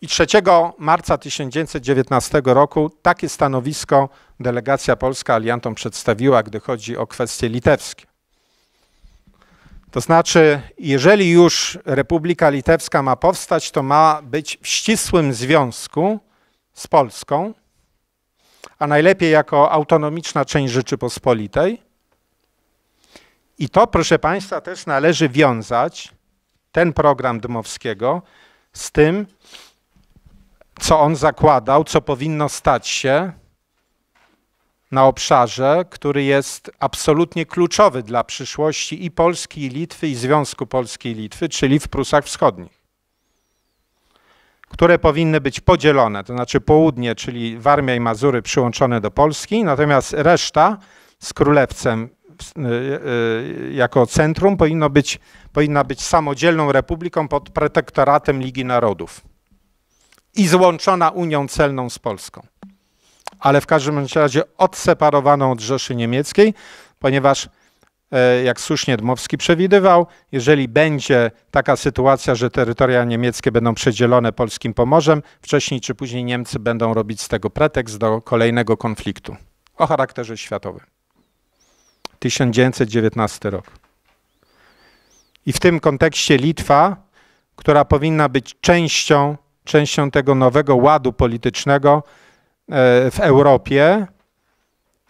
I 3 tak marca 1919 roku takie stanowisko delegacja polska aliantom przedstawiła, gdy chodzi o kwestie litewskie. To znaczy, jeżeli już Republika Litewska ma powstać, to ma być w ścisłym związku z Polską, a najlepiej jako autonomiczna część Rzeczypospolitej. I to, proszę Państwa, też należy wiązać, ten program Dmowskiego, z tym, co on zakładał, co powinno stać się na obszarze, który jest absolutnie kluczowy dla przyszłości i Polski, i Litwy, i Związku Polski i Litwy, czyli w Prusach Wschodnich, które powinny być podzielone, to znaczy południe, czyli Warmia i Mazury przyłączone do Polski, natomiast reszta z Królewcem y, y, y, jako centrum powinno być, powinna być samodzielną republiką pod protektoratem Ligi Narodów i złączona Unią Celną z Polską ale w każdym razie odseparowaną od Rzeszy Niemieckiej, ponieważ e, jak słusznie Dmowski przewidywał, jeżeli będzie taka sytuacja, że terytoria niemieckie będą przedzielone polskim Pomorzem, wcześniej czy później Niemcy będą robić z tego pretekst do kolejnego konfliktu o charakterze światowym. 1919 rok. I w tym kontekście Litwa, która powinna być częścią, częścią tego nowego ładu politycznego, E, w Europie,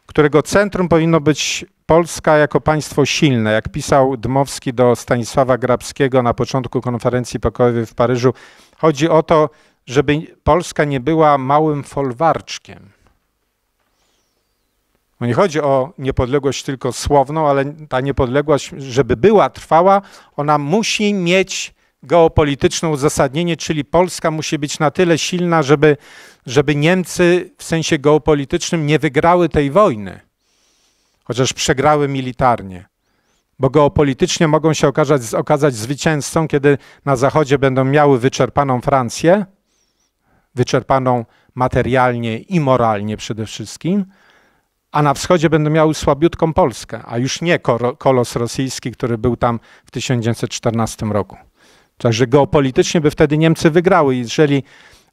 którego centrum powinno być Polska jako państwo silne. Jak pisał Dmowski do Stanisława Grabskiego na początku konferencji pokojowej w Paryżu, chodzi o to, żeby Polska nie była małym folwarczkiem. Bo nie chodzi o niepodległość tylko słowną, ale ta niepodległość, żeby była trwała, ona musi mieć geopolityczne uzasadnienie, czyli Polska musi być na tyle silna, żeby, żeby Niemcy w sensie geopolitycznym nie wygrały tej wojny, chociaż przegrały militarnie. Bo geopolitycznie mogą się okazać, okazać zwycięzcą, kiedy na Zachodzie będą miały wyczerpaną Francję, wyczerpaną materialnie i moralnie przede wszystkim, a na wschodzie będą miały słabiutką Polskę, a już nie kolos rosyjski, który był tam w 1914 roku. Także geopolitycznie by wtedy Niemcy wygrały. Jeżeli,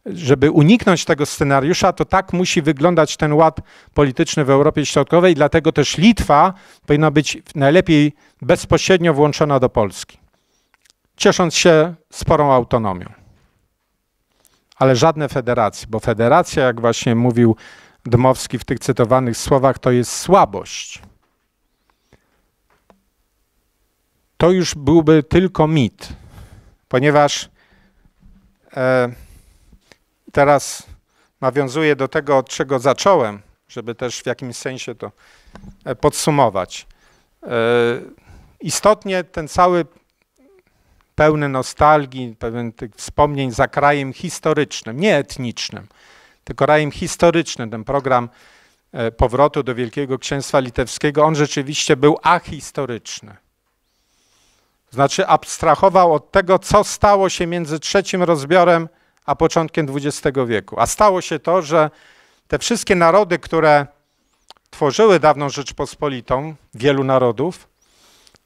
żeby uniknąć tego scenariusza, to tak musi wyglądać ten ład polityczny w Europie Środkowej, dlatego też Litwa powinna być najlepiej bezpośrednio włączona do Polski, ciesząc się sporą autonomią. Ale żadne federacje, bo federacja, jak właśnie mówił Dmowski w tych cytowanych słowach, to jest słabość. To już byłby tylko mit ponieważ e, teraz nawiązuję do tego, od czego zacząłem, żeby też w jakimś sensie to e, podsumować. E, istotnie ten cały pełny nostalgii, pewien tych wspomnień za krajem historycznym, nie etnicznym, tylko krajem historycznym, ten program e, powrotu do Wielkiego Księstwa Litewskiego, on rzeczywiście był ahistoryczny. Znaczy abstrahował od tego, co stało się między trzecim rozbiorem a początkiem XX wieku. A stało się to, że te wszystkie narody, które tworzyły dawną Rzeczpospolitą, wielu narodów,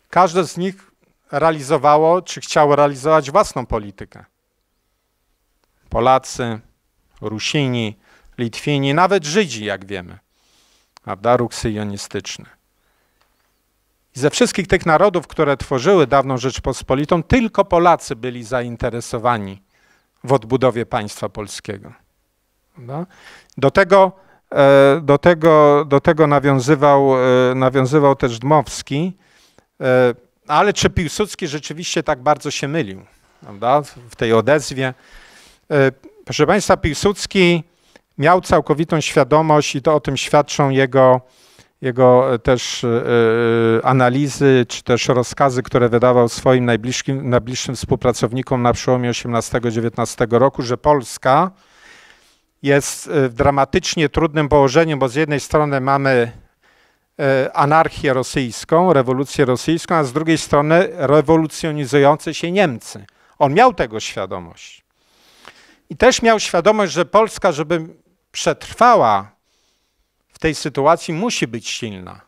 każde z nich realizowało, czy chciało realizować własną politykę. Polacy, Rusini, Litwini, nawet Żydzi, jak wiemy, prawda, ruch syjonistyczny ze wszystkich tych narodów, które tworzyły dawną Rzeczpospolitą, tylko Polacy byli zainteresowani w odbudowie państwa polskiego. Do tego, e, do tego, do tego nawiązywał, e, nawiązywał też Dmowski, e, ale czy Piłsudski rzeczywiście tak bardzo się mylił prawda? w tej odezwie? Proszę Państwa, Piłsudski miał całkowitą świadomość i to o tym świadczą jego jego e, też e, e, analizy, czy też rozkazy, które wydawał swoim najbliższym, najbliższym współpracownikom na przełomie 18-19 roku, że Polska jest w dramatycznie trudnym położeniu, bo z jednej strony mamy anarchię rosyjską, rewolucję rosyjską, a z drugiej strony rewolucjonizujące się Niemcy. On miał tego świadomość. I też miał świadomość, że Polska, żeby przetrwała tej sytuacji musi być silna.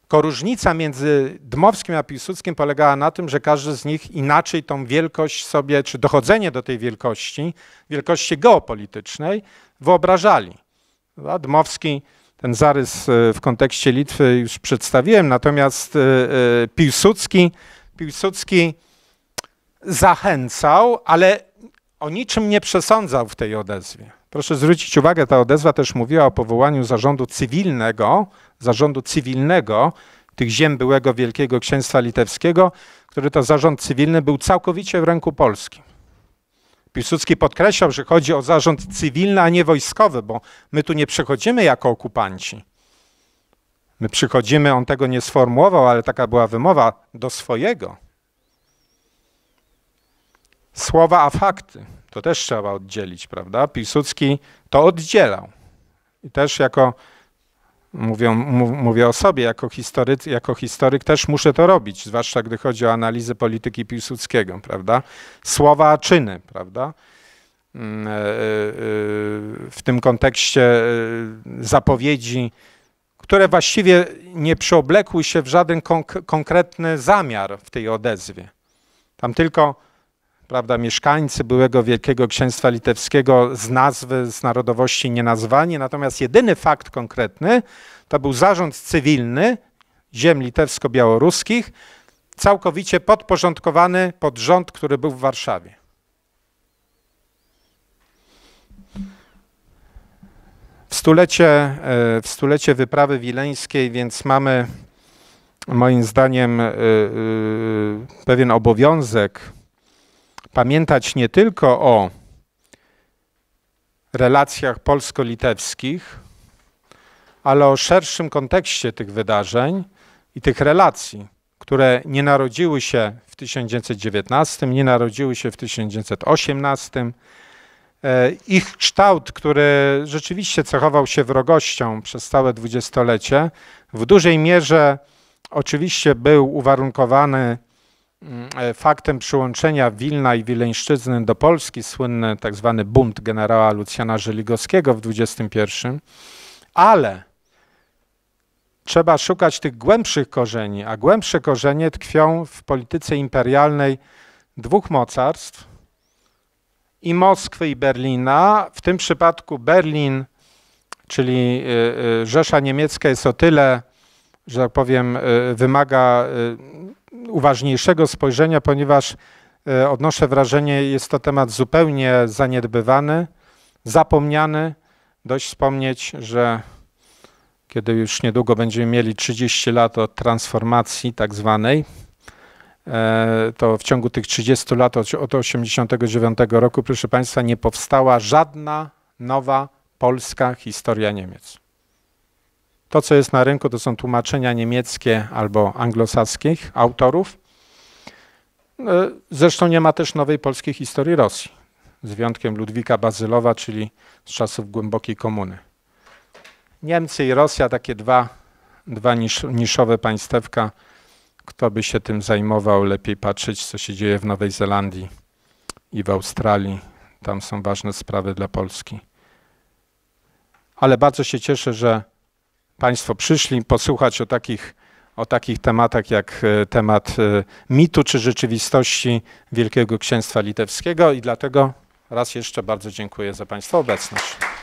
Tylko różnica między Dmowskim a Piłsudskim polegała na tym, że każdy z nich inaczej tą wielkość sobie, czy dochodzenie do tej wielkości, wielkości geopolitycznej, wyobrażali. Dmowski ten zarys e, w kontekście Litwy już przedstawiłem, natomiast e, e, Piłsudski, Piłsudski zachęcał, ale o niczym nie przesądzał w tej odezwie. Proszę zwrócić uwagę, ta odezwa też mówiła o powołaniu zarządu cywilnego, zarządu cywilnego tych ziem byłego Wielkiego Księstwa Litewskiego, który to zarząd cywilny był całkowicie w ręku Polski. Piłsudski podkreślał, że chodzi o zarząd cywilny, a nie wojskowy, bo my tu nie przychodzimy jako okupanci. My przychodzimy, on tego nie sformułował, ale taka była wymowa, do swojego. Słowa, a fakty. To też trzeba oddzielić, prawda? Piłsudski to oddzielał. I też jako, mówię o sobie, jako historyk, jako historyk też muszę to robić, zwłaszcza gdy chodzi o analizę polityki Piłsudskiego, prawda? Słowa, a czyny, prawda? Mm, e, e, w tym kontekście e, zapowiedzi, które właściwie nie przyoblekły się w żaden konk konkretny zamiar w tej odezwie. Tam tylko prawda, mieszkańcy byłego Wielkiego Księstwa Litewskiego z nazwy, z narodowości nienazwani. Natomiast jedyny fakt konkretny to był zarząd cywilny ziem litewsko-białoruskich, całkowicie podporządkowany pod rząd, który był w Warszawie. W stulecie, e, w stulecie wyprawy wileńskiej, więc mamy moim zdaniem e, e, pewien obowiązek pamiętać nie tylko o relacjach polsko-litewskich, ale o szerszym kontekście tych wydarzeń i tych relacji, które nie narodziły się w 1919, nie narodziły się w 1918. E, ich kształt, który rzeczywiście cechował się wrogością przez całe dwudziestolecie, w dużej mierze oczywiście był uwarunkowany Mm, e, faktem przyłączenia Wilna i Wileńszczyzny do Polski, słynny tak zwany bunt generała Lucjana Żeligowskiego w 21, ale trzeba szukać tych głębszych korzeni, a głębsze korzenie tkwią w polityce imperialnej dwóch mocarstw i Moskwy i Berlina. W tym przypadku Berlin, czyli y, y, Rzesza Niemiecka jest o tyle, że tak powiem, y, wymaga uważniejszego spojrzenia, ponieważ e, odnoszę wrażenie, jest to temat zupełnie zaniedbywany, zapomniany. Dość wspomnieć, że kiedy już niedługo będziemy mieli 30 lat od transformacji tak zwanej, e, to w ciągu tych 30 lat od 1989 roku, proszę Państwa, nie powstała żadna nowa polska historia Niemiec. To, co jest na rynku, to są tłumaczenia niemieckie albo anglosaskich autorów. E, zresztą nie ma też nowej polskiej historii Rosji, z wyjątkiem Ludwika Bazylowa, czyli z czasów głębokiej komuny. Niemcy i Rosja, takie dwa, dwa niszowe państewka. Kto by się tym zajmował, lepiej patrzeć, co się dzieje w Nowej Zelandii i w Australii. Tam są ważne sprawy dla Polski. Ale bardzo się cieszę, że Państwo przyszli posłuchać o takich, o takich tematach jak e, temat e, mitu czy rzeczywistości Wielkiego Księstwa Litewskiego i dlatego raz jeszcze bardzo dziękuję za Państwa obecność.